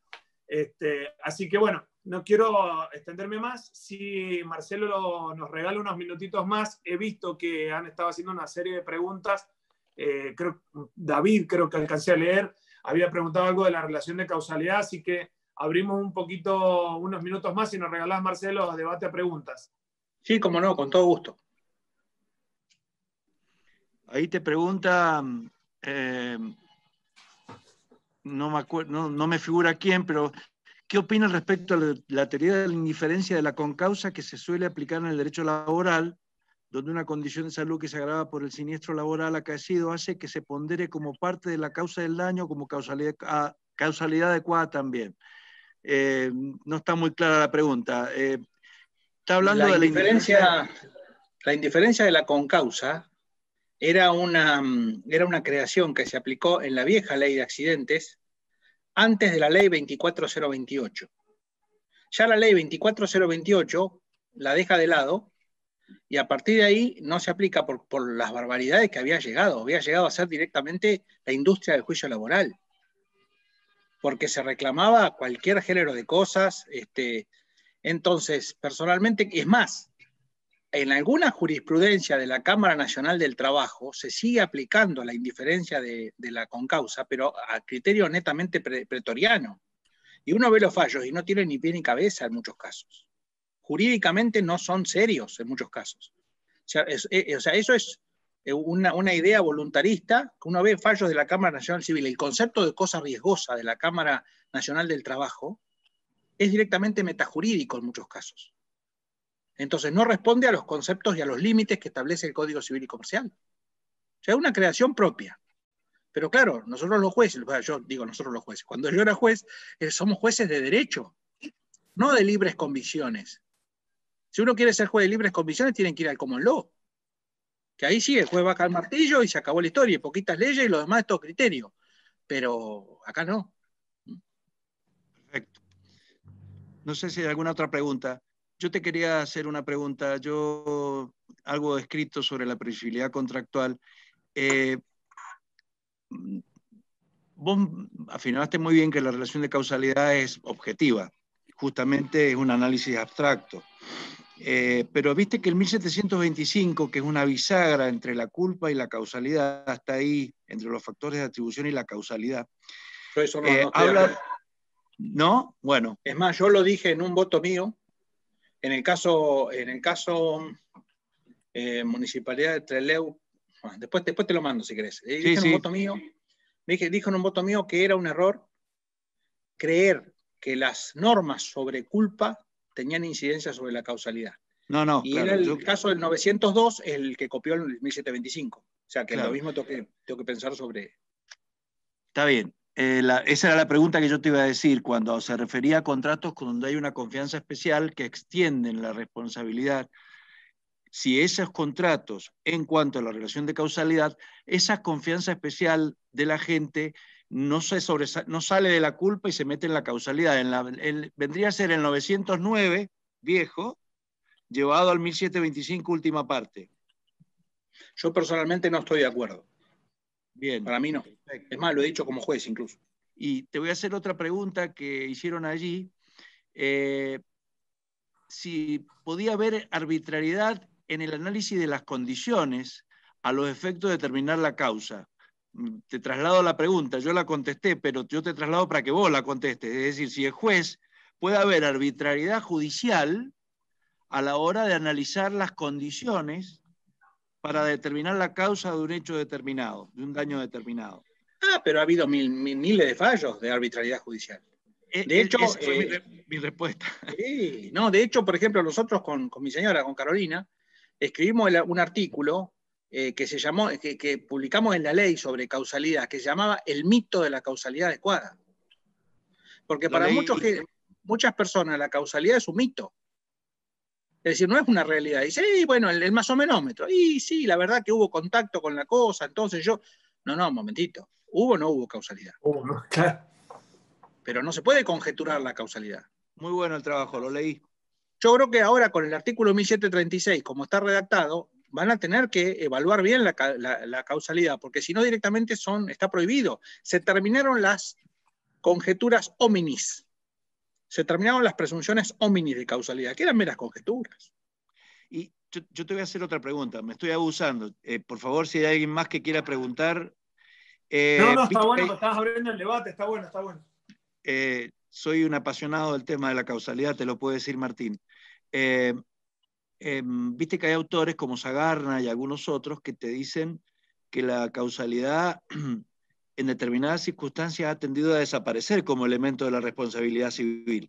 Este, así que bueno, no quiero extenderme más. Si Marcelo nos regala unos minutitos más, he visto que han estado haciendo una serie de preguntas. Eh, creo, David, creo que alcancé a leer, había preguntado algo de la relación de causalidad, así que abrimos un poquito, unos minutos más y nos regalás, Marcelo, debate a preguntas. Sí, como no, con todo gusto. Ahí te pregunta, eh, no, me no me figura quién, pero ¿Qué opina respecto a la, teoría de la indiferencia de la concausa que se suele aplicar en el derecho laboral, donde una condición de salud que se agrava por el siniestro laboral acaecido hace que se pondere como parte de la causa del daño como causalidad, ah, causalidad adecuada también? Eh, no está muy clara la pregunta. Eh, está hablando de la indiferencia. La indiferencia de la concausa era una, era una creación que se aplicó en la vieja ley de accidentes antes de la ley 24028. Ya la ley 24028 la deja de lado y a partir de ahí no se aplica por, las barbaridades que había llegado, había llegado a ser directamente la industria del juicio laboral, porque se reclamaba cualquier género de cosas. Este, entonces, personalmente, es más, en alguna jurisprudencia de la Cámara Nacional del Trabajo se sigue aplicando la indiferencia de, la concausa, pero a criterio netamente pretoriano. Y uno ve los fallos y no tiene ni pie ni cabeza en muchos casos. Jurídicamente no son serios en muchos casos. O sea, eh, eso es eh, una, una, idea voluntarista que uno ve fallos de la Cámara Nacional Civil. El concepto de cosa riesgosa de la Cámara Nacional del Trabajo es directamente metajurídico en muchos casos. Entonces no responde a los conceptos y a los límites que establece el Código Civil y Comercial. O sea, es una creación propia. Pero claro, nosotros los jueces, yo digo nosotros los jueces, cuando yo era juez, eh, somos jueces de derecho, no de libres convicciones. Si uno quiere ser juez de libres convicciones, tienen que ir al common law. Que ahí sí, el juez va acá al martillo y se acabó la historia, y poquitas leyes y lo demás es todo criterio. Pero acá no. Perfecto. No sé si hay alguna otra pregunta. Yo te quería hacer una pregunta. Yo algo escrito sobre la previsibilidad contractual. Eh, vos afirmaste muy bien que la relación de causalidad es objetiva, justamente es un análisis abstracto. Eh, pero viste que el 1725, que es una bisagra entre la culpa y la causalidad, está ahí, entre los factores de atribución y la causalidad. Eh, ¿No? Bueno. Es más, yo lo dije en un voto mío, en el caso, en el caso eh, Municipalidad de Treleu, después, después te lo mando si querés. Eh, sí, En un voto mío, dije, dijo en un voto mío que era un error creer que las normas sobre culpa tenían incidencia sobre la causalidad. No, no. Y claro, era el caso del 902 el que copió el 1725. O sea, que lo mismo tengo tengo que pensar sobre... Está bien. Eh, esa era la pregunta que yo te iba a decir cuando se refería a contratos donde hay una confianza especial que extienden la responsabilidad. Si esos contratos, en cuanto a la relación de causalidad, esa confianza especial de la gente no, se no sale de la culpa y se mete en la causalidad. En vendría a ser el 909 viejo, llevado al 1725 última parte. Yo personalmente no estoy de acuerdo. Para mí no. Es más, lo he dicho como juez incluso. Y te voy a hacer otra pregunta que hicieron allí. Eh, si podía haber arbitrariedad en el análisis de las condiciones a los efectos de determinar la causa. Te traslado la pregunta, yo la contesté, pero yo te traslado para que vos la contestes. Es decir, si el juez puede haber arbitrariedad judicial a la hora de analizar las condiciones para determinar la causa de un hecho determinado, de un daño determinado. Ah, pero ha habido miles de fallos de arbitrariedad judicial. Eh, de eh, hecho, esa eh, mi, respuesta. Sí. no, de hecho, por ejemplo, nosotros con, con mi señora, con Carolina, escribimos un artículo que se llamó, que, publicamos en la ley sobre causalidad, que se llamaba El mito de la causalidad adecuada. Porque para muchas personas la causalidad es un mito. Es decir, no es una realidad. Dice, bueno, el, o masomenómetro. Y sí, la verdad que hubo contacto con la cosa, entonces yo. No, no, un momentito. ¿Hubo o no hubo causalidad? Hubo, claro. Pero no se puede conjeturar la causalidad. Muy bueno el trabajo, lo leí. Yo creo que ahora con el artículo 1736, como está redactado, van a tener que evaluar bien la, causalidad, porque si no directamente son, está prohibido. Se terminaron las conjeturas hominis se terminaron las presunciones ominis de causalidad, que eran meras conjeturas. Y yo, te voy a hacer otra pregunta, me estoy abusando. Eh, por favor, si hay alguien más que quiera preguntar. Eh, no, no, está bueno, abriendo el debate, está bueno, está bueno. Eh, soy un apasionado del tema de la causalidad, te lo puedo decir Martín. Em, viste que hay autores como Sagarna y algunos otros que te dicen que la causalidad en determinadas circunstancias ha tendido a desaparecer como elemento de la responsabilidad civil.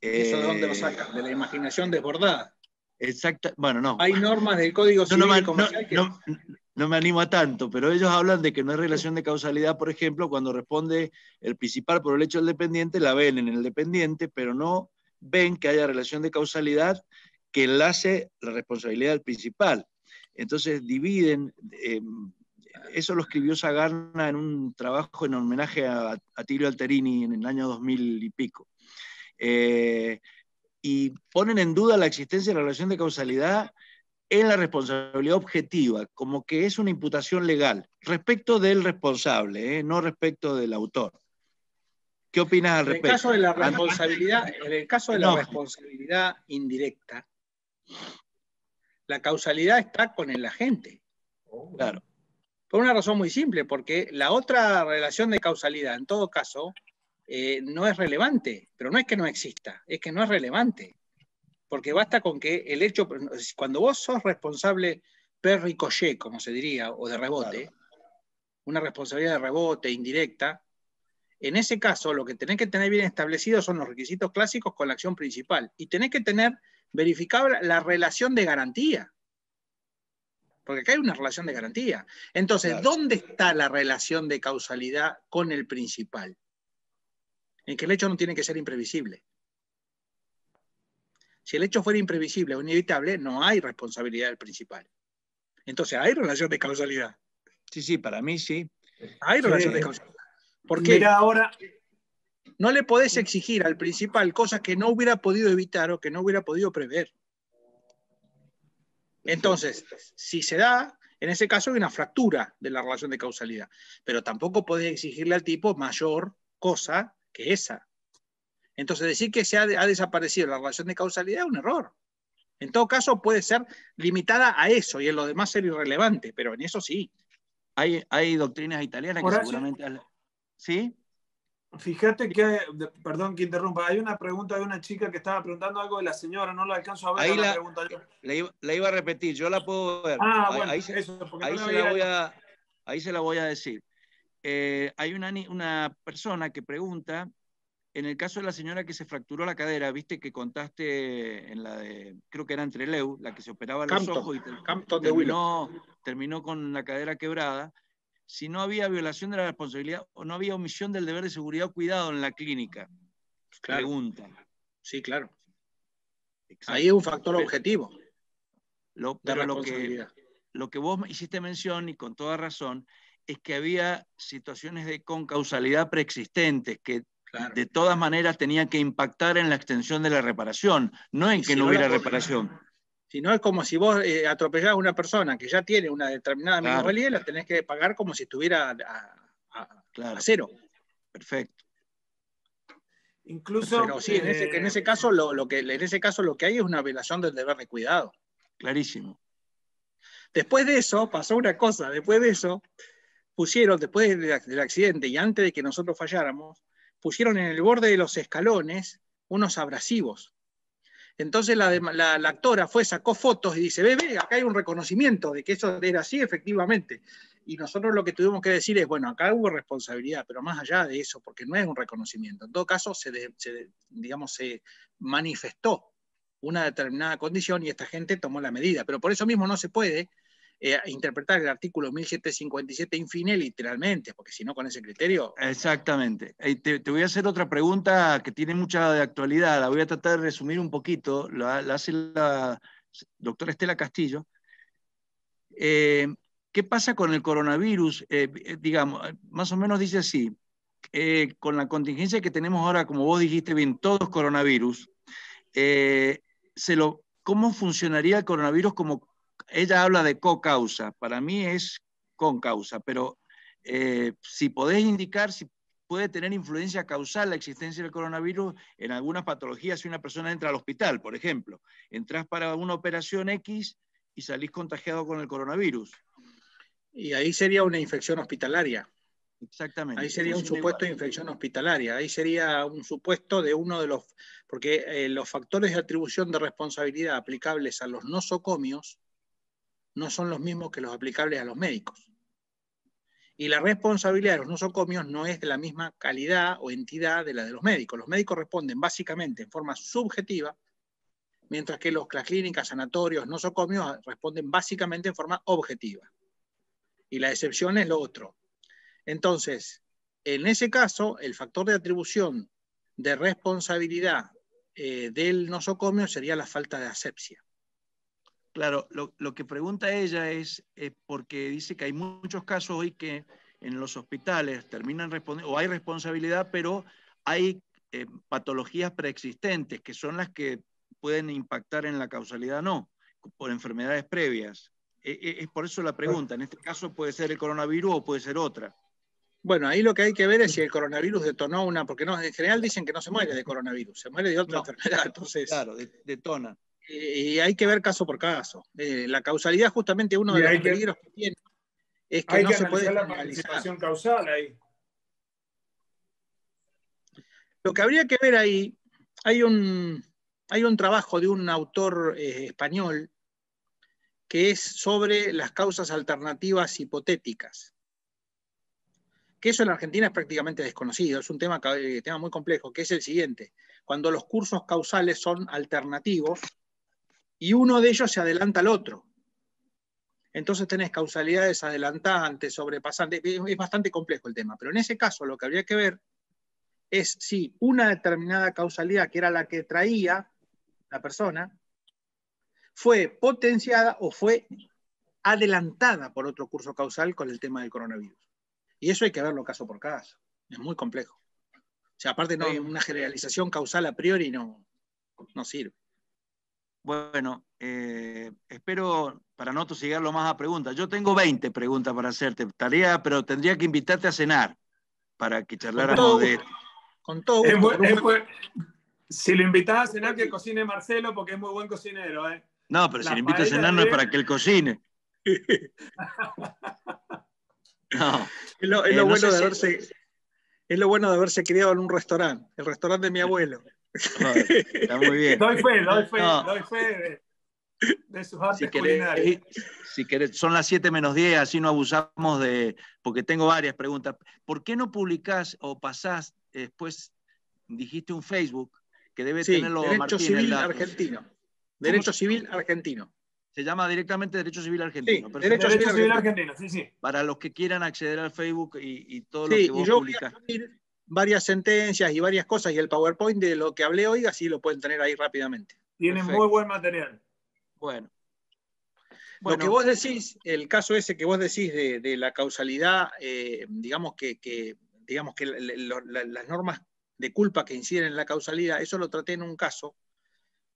¿Eso de dónde lo eh, sacan? De la imaginación desbordada. Exacto, bueno, no. Hay normas del Código Civil no, me animo a tanto, pero ellos hablan de que no hay relación de causalidad, por ejemplo, cuando responde el principal por el hecho del dependiente, la ven en el dependiente, pero no ven que haya relación de causalidad que enlace la responsabilidad del principal. Entonces dividen, em, eso lo escribió Sagarna en un trabajo en homenaje a, a Alterini en el año 2000 y pico. Eh, y ponen en duda la existencia de la relación de causalidad en la responsabilidad objetiva, como que es una imputación legal, respecto del responsable, eh, no respecto del autor. ¿Qué opinas al respecto? En el caso de la responsabilidad, responsabilidad indirecta, la causalidad está con el agente. Oh. Claro. Por una razón muy simple, porque la otra relación de causalidad, en todo caso, eh, no es relevante, pero no es que no exista, es que no es relevante. Porque basta con que el hecho, cuando vos sos responsable per ricochet, como se diría, o de rebote, una responsabilidad de rebote indirecta, en ese caso lo que tenés que tener bien establecido son los requisitos clásicos con la acción principal y tenés que tener verificable la relación de garantía. Porque acá hay una relación de garantía. Entonces, ¿dónde está la relación de causalidad con el principal? En que el hecho no tiene que ser imprevisible. Si el hecho fuera imprevisible o inevitable, no hay responsabilidad del principal. Entonces, ¿hay relación de causalidad? Sí, sí, para mí sí. Hay relación de causalidad. Porque ahora... no le podés exigir al principal cosas que no hubiera podido evitar o que no hubiera podido prever. Entonces, si se da, en ese caso hay una fractura de la relación de causalidad, pero tampoco podés exigirle al tipo mayor cosa que esa. Entonces, decir que se ha, desaparecido la relación de causalidad es un error. En todo caso, puede ser limitada a eso y en lo demás ser irrelevante, pero en eso sí. Hay, hay doctrinas italianas que seguramente... ¿Sí? Fíjate que, perdón que interrumpa, hay una pregunta de una chica que estaba preguntando algo de la señora, no la alcanzo a ver. Ahí la, Le, eh, iba, a repetir, yo la puedo ver. Ah, ahí, bueno, ahí, se, la voy a, decir. Eh, hay una, una persona que pregunta, en el caso de la señora que se fracturó la cadera, viste que contaste en la de, creo que era entre Leu, la que se operaba los ojos y terminó con la cadera quebrada si no había violación de la responsabilidad o no había omisión del deber de seguridad o cuidado en la clínica. Pues Pregunta. Sí, claro. Ahí es un factor objetivo. Lo, pero lo que, lo que vos hiciste mención, y con toda razón, es que había situaciones de concausalidad preexistentes que de todas maneras tenían que impactar en la extensión de la reparación, no en que no hubiera reparación no es como si vos eh, atropellás a una persona que ya tiene una determinada claro. minusvalía, la tenés que pagar como si estuviera a, cero. Perfecto. Incluso. Pero sí, en, ese, eh, caso lo, que, en ese caso lo que hay es una violación del deber de cuidado. Clarísimo. Después de eso, pasó una cosa, después de eso, pusieron, después del accidente y antes de que nosotros falláramos, pusieron en el borde de los escalones unos abrasivos entonces la, actora fue, sacó fotos y dice, ve, ve, acá hay un reconocimiento de que eso era así efectivamente. Y nosotros lo que tuvimos que decir es, bueno, acá hubo responsabilidad, pero más allá de eso, porque no es un reconocimiento. En todo caso, digamos, se manifestó una determinada condición y esta gente tomó la medida. Pero por eso mismo no se puede eh, interpretar el artículo 1757 infine literalmente, porque si no con ese criterio... Exactamente. Eh, te, voy a hacer otra pregunta que tiene mucha de actualidad, la voy a tratar de resumir un poquito, la, hace la doctora Estela Castillo. Eh, ¿Qué pasa con el coronavirus? digamos, más o menos dice así, con la contingencia que tenemos ahora, como vos dijiste bien, todos coronavirus, se lo, ¿cómo funcionaría el coronavirus como ella habla de co-causa, para mí es con causa, pero eh, si podés indicar si puede tener influencia causal la existencia del coronavirus en algunas patologías si una persona entra al hospital, por ejemplo. entras para una operación X y salís contagiado con el coronavirus. Y ahí sería una infección hospitalaria. Exactamente. Ahí sería un supuesto de infección hospitalaria. Ahí sería un supuesto de uno de los... Porque eh, los factores de atribución de responsabilidad aplicables a los nosocomios no son los mismos que los aplicables a los médicos. Y la responsabilidad de los nosocomios no es de la misma calidad o entidad de la de los médicos. Los médicos responden básicamente en forma subjetiva, mientras que los, las clínicas, sanatorios, nosocomios responden básicamente en forma objetiva. Y la excepción es lo otro. Entonces, en ese caso, el factor de atribución de responsabilidad eh, del nosocomio sería la falta de asepsia. Claro, lo, que pregunta ella es eh, porque dice que hay muchos casos hoy que en los hospitales terminan respondiendo, o hay responsabilidad, pero hay eh, patologías preexistentes que son las que pueden impactar en la causalidad, no, por enfermedades previas. Eh, es por eso la pregunta, en este caso puede ser el coronavirus o puede ser otra. Bueno, ahí lo que hay que ver es si el coronavirus detonó una, porque no, en general dicen que no se muere de coronavirus, se muere de otra enfermedad, entonces... Claro, detona. Eh, y hay que ver caso por caso. Eh, la causalidad justamente uno de los peligros que, tiene es que no se puede la participación causal ahí. Lo que habría que ver ahí, hay un, hay un trabajo de un autor eh, español que es sobre las causas alternativas hipotéticas. Que eso en Argentina es prácticamente desconocido, es un tema, tema muy complejo, que es el siguiente. Cuando los cursos causales son alternativos, y uno de ellos se adelanta al otro. Entonces tenés causalidades adelantantes, sobrepasantes, es bastante complejo el tema, pero en ese caso lo que habría que ver es si una determinada causalidad, que era la que traía la persona, fue potenciada o fue adelantada por otro curso causal con el tema del coronavirus. Y eso hay que verlo caso por caso, es muy complejo. O sea, aparte no, una generalización causal a priori no, no sirve. Bueno, eh, espero para no tosigarlo más a preguntas. Yo tengo 20 preguntas para hacerte, tarea, pero tendría que invitarte a cenar para que charláramos con todo, de. Con todo. si lo invitas a cenar, que cocine Marcelo, porque es muy buen cocinero. ¿eh? No, pero si lo invito a cenar, no es para que él cocine. Es lo bueno de haberse criado en un restaurante, el restaurante de mi abuelo está muy bien. Doy fe, doy fe, doy fe de, sus artes si culinarias. Eh, si querés, son las 7 menos 10, así no abusamos de. Porque tengo varias preguntas. ¿Por qué no publicás o pasás después, dijiste un Facebook que debe tenerlo Derecho Martín, Civil Argentino. Derecho Civil Argentino. Se llama directamente Derecho Civil Argentino. Sí, Derecho, Derecho, Civil Argentino, sí, sí. Para los que quieran acceder al Facebook y, todo lo que vos y yo publicás varias sentencias y varias cosas y el PowerPoint de lo que hablé hoy, así lo pueden tener ahí rápidamente. tiene muy buen material. Bueno. Lo que vos decís, el caso ese que vos decís de, la causalidad, eh, digamos que, digamos que las normas de culpa que inciden en la causalidad, eso lo traté en un caso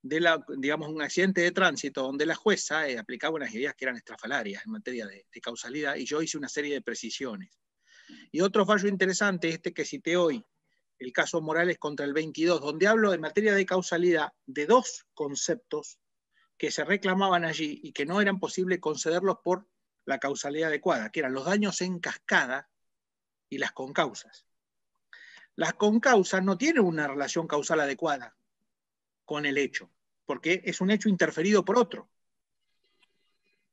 de la, digamos, un accidente de tránsito donde la jueza eh, aplicaba unas ideas que eran estrafalarias en materia de causalidad y yo hice una serie de precisiones. Y otro fallo interesante, este que cité hoy, el caso Morales contra el 22, donde hablo en materia de causalidad de dos conceptos que se reclamaban allí y que no eran posible concederlos por la causalidad adecuada, que eran los daños en cascada y las concausas. Las concausas no tienen una relación causal adecuada con el hecho, porque es un hecho interferido por otro.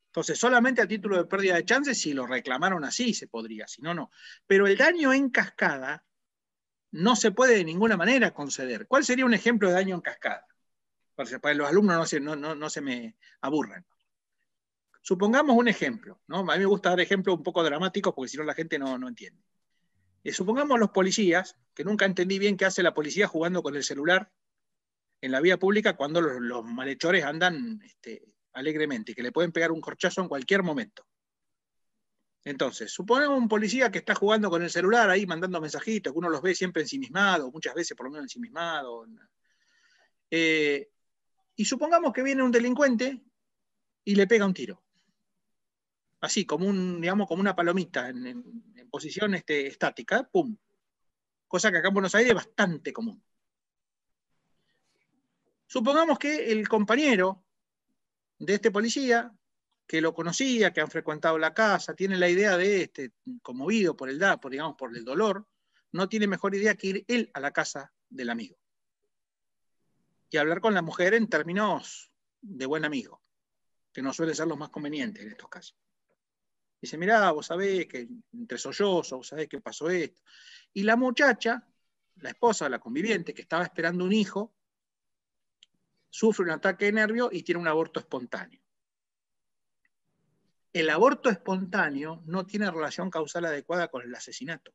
Entonces, solamente a título de pérdida de chances, si lo reclamaron así, se podría, si no, no. Pero el daño en cascada no se puede de ninguna manera conceder. ¿Cuál sería un ejemplo de daño en cascada? Pues, para que los alumnos no se, no, no, se me aburran. Supongamos un ejemplo, ¿no? A mí me gusta dar ejemplos un poco dramáticos porque si no la gente no, entiende. Eh, supongamos los policías, que nunca entendí bien qué hace la policía jugando con el celular en la vía pública cuando los, malhechores andan este, alegremente y que le pueden pegar un corchazo en cualquier momento. Entonces, suponemos un policía que está jugando con el celular ahí, mandando mensajitos, que uno los ve siempre ensimismado, muchas veces por lo menos ensimismado. Eh, y supongamos que viene un delincuente y le pega un tiro. Así, como, un, digamos, como una palomita en, posición este, estática, ¡pum! Cosa que acá en Buenos Aires es bastante común. Supongamos que el compañero de este policía, que lo conocía, que han frecuentado la casa, tiene la idea de este, conmovido por el por, digamos, por el dolor, no tiene mejor idea que ir él a la casa del amigo. Y hablar con la mujer en términos de buen amigo, que no suele ser los más convenientes en estos casos. Dice, mirá, vos sabés que entre sollozos, vos sabés que pasó esto. Y la muchacha, la esposa, la conviviente, que estaba esperando un hijo, sufre un ataque de nervio y tiene un aborto espontáneo. El aborto espontáneo no tiene relación causal adecuada con el asesinato.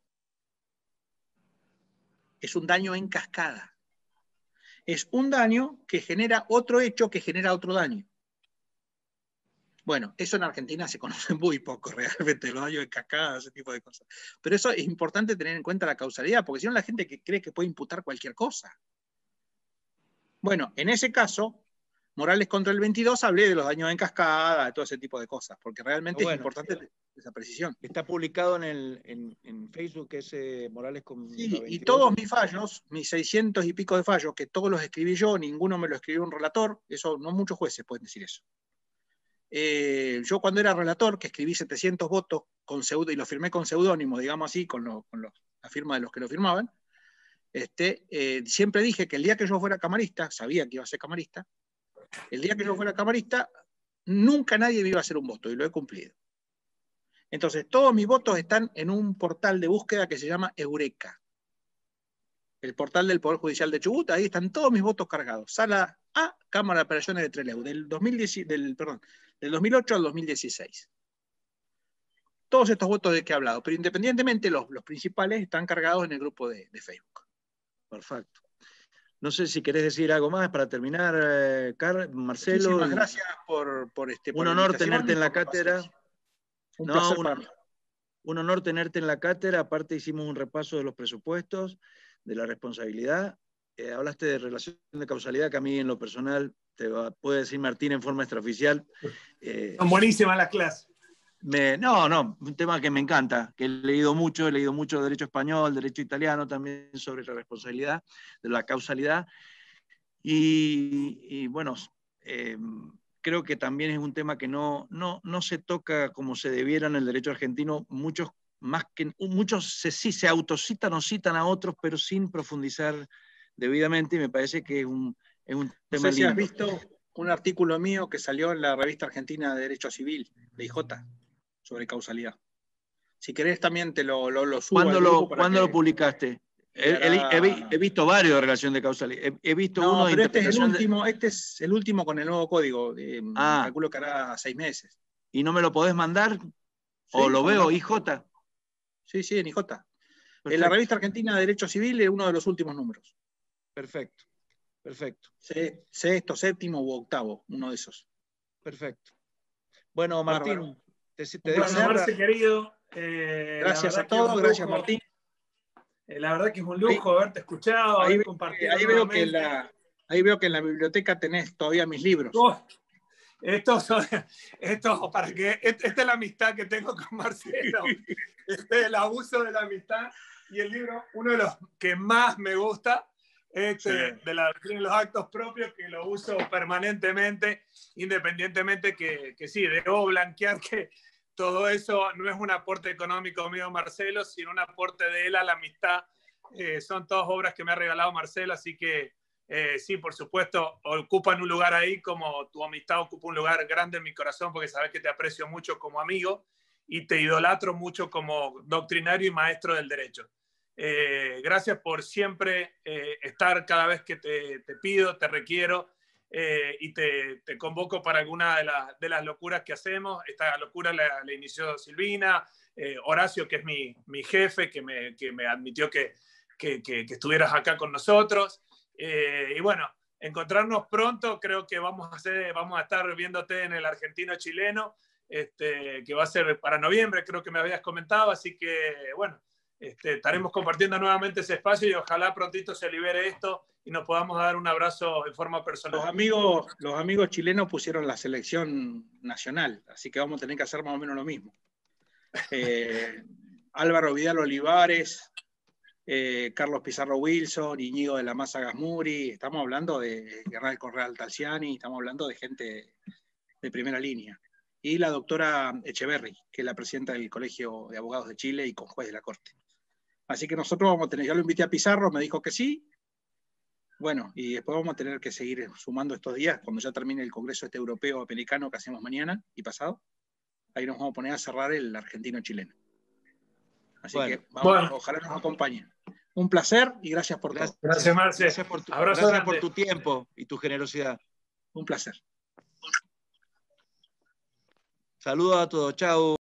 Es un daño en cascada. Es un daño que genera otro hecho que genera otro daño. Bueno, eso en Argentina se conoce muy poco realmente, los daños en cascada, ese tipo de cosas. Pero eso es importante tener en cuenta la causalidad, porque si no la gente que cree que puede imputar cualquier cosa. Bueno, en ese caso, Morales contra el 22, hablé de los daños en cascada, de todo ese tipo de cosas, porque realmente es importante eh, esa precisión. Está publicado en, Facebook ese Morales con. Sí, y todos mis fallos, mis 600 y pico de fallos, que todos los escribí yo, ninguno me lo escribió un relator, eso no muchos jueces pueden decir eso. Eh, yo cuando era relator, que escribí 700 votos con y lo firmé con seudónimos, digamos así, con, la firma de los que lo firmaban, este, eh, siempre dije que el día que yo fuera camarista, sabía que iba a ser camarista, el día que yo fuera camarista, nunca nadie me iba a hacer un voto y lo he cumplido. Entonces, todos mis votos están en un portal de búsqueda que se llama Eureka, el portal del Poder Judicial de Chubut, ahí están todos mis votos cargados. Sala A, Cámara de Operaciones de Trelew, del, 2008 al 2016. Todos estos votos de que he hablado, pero independientemente los, principales están cargados en el grupo de Facebook. Perfecto. No sé si querés decir algo más para terminar, eh, Marcelo. Muchísimas gracias por, por este. Un honor tenerte en la cátedra. Un, honor tenerte en la cátedra. Aparte hicimos un repaso de los presupuestos, de la responsabilidad. Eh, hablaste de relación de causalidad que a mí en lo personal te puede decir Martín en forma extraoficial. Eh, Son buenísimas las clases no, no, un tema que me encanta, que he leído mucho, he leído mucho derecho español, derecho italiano también sobre la responsabilidad, de la causalidad. Y, bueno, eh, creo que también es un tema que no, no, se toca como se debiera en el derecho argentino. Muchos, más que, muchos se, sí se autocitan o citan a otros, pero sin profundizar debidamente, y me parece que es un, es un tema. No has visto un artículo mío que salió en la revista argentina de Derecho Civil, de IJ sobre causalidad. Si querés también te lo, lo, subo. ¿Cuándo, lo, publicaste? He, visto varios de relación de causalidad. He, visto uno de este es el último, este es el último con el nuevo código. Eh, ah. Calculo que hará seis meses. ¿Y no me lo podés mandar? ¿O lo veo, IJ? Sí, sí, en IJ. En la revista argentina de Derecho Civil es uno de los últimos números. Perfecto, perfecto. sexto, séptimo u octavo, uno de esos. Perfecto. Bueno, Martín, te, querido. Eh, gracias a todos, gracias Martín. Eh, la verdad que es un lujo haberte escuchado, ahí, Ahí veo, que ahí veo que en la biblioteca tenés todavía mis libros. estos son, para que, esta es la amistad que tengo con Marcelo. Este es el abuso de la amistad y el libro, uno de los que más me gusta, este, de, los actos propios que lo uso permanentemente, independientemente que, que sí, debo blanquear que todo eso no es un aporte económico mío, Marcelo, sino un aporte de él a la amistad. Eh, son todas obras que me ha regalado Marcelo, así que eh, sí, por supuesto, ocupan un lugar ahí como tu amistad ocupa un lugar grande en mi corazón, porque sabes que te aprecio mucho como amigo y te idolatro mucho como doctrinario y maestro del derecho. Eh, gracias por siempre estar cada vez que te pido, te requiero eh, y te, te, convoco para alguna de, de, las locuras que hacemos. Esta locura la, inició Silvina, eh, Horacio, que es mi, mi jefe, que me, que me admitió que, que, que, estuvieras acá con nosotros. Eh, y bueno, encontrarnos pronto, creo que vamos a, hacer, vamos a estar viéndote en el argentino chileno, este, que va a ser para noviembre, creo que me habías comentado, así que bueno este, estaremos compartiendo nuevamente ese espacio y ojalá prontito se libere esto y nos podamos dar un abrazo en forma personal. Los amigos, los amigos chilenos pusieron la selección nacional, así que vamos a tener que hacer más o menos lo mismo. Eh, Álvaro Vidal Olivares, eh, Carlos Pizarro Wilson, Iñigo de la Maza Gasmuri, estamos hablando de Guerrero Correal Talciani, estamos hablando de gente de primera línea. Y la doctora Echeverry, que es la presidenta del Colegio de Abogados de Chile y con juez de la Corte. Así que nosotros vamos a tener, ya lo invité a Pizarro, me dijo que sí. Bueno, y después vamos a tener que seguir sumando estos días cuando ya termine el Congreso este europeo americano que hacemos mañana y pasado. Ahí nos vamos a poner a cerrar el argentino-chileno. Así que vamos, ojalá nos acompañen. Un placer y gracias por gracias, todo. Gracias, Marce. Gracias por tu, por tu tiempo y tu generosidad. Un placer. Saludos a todos. Chao.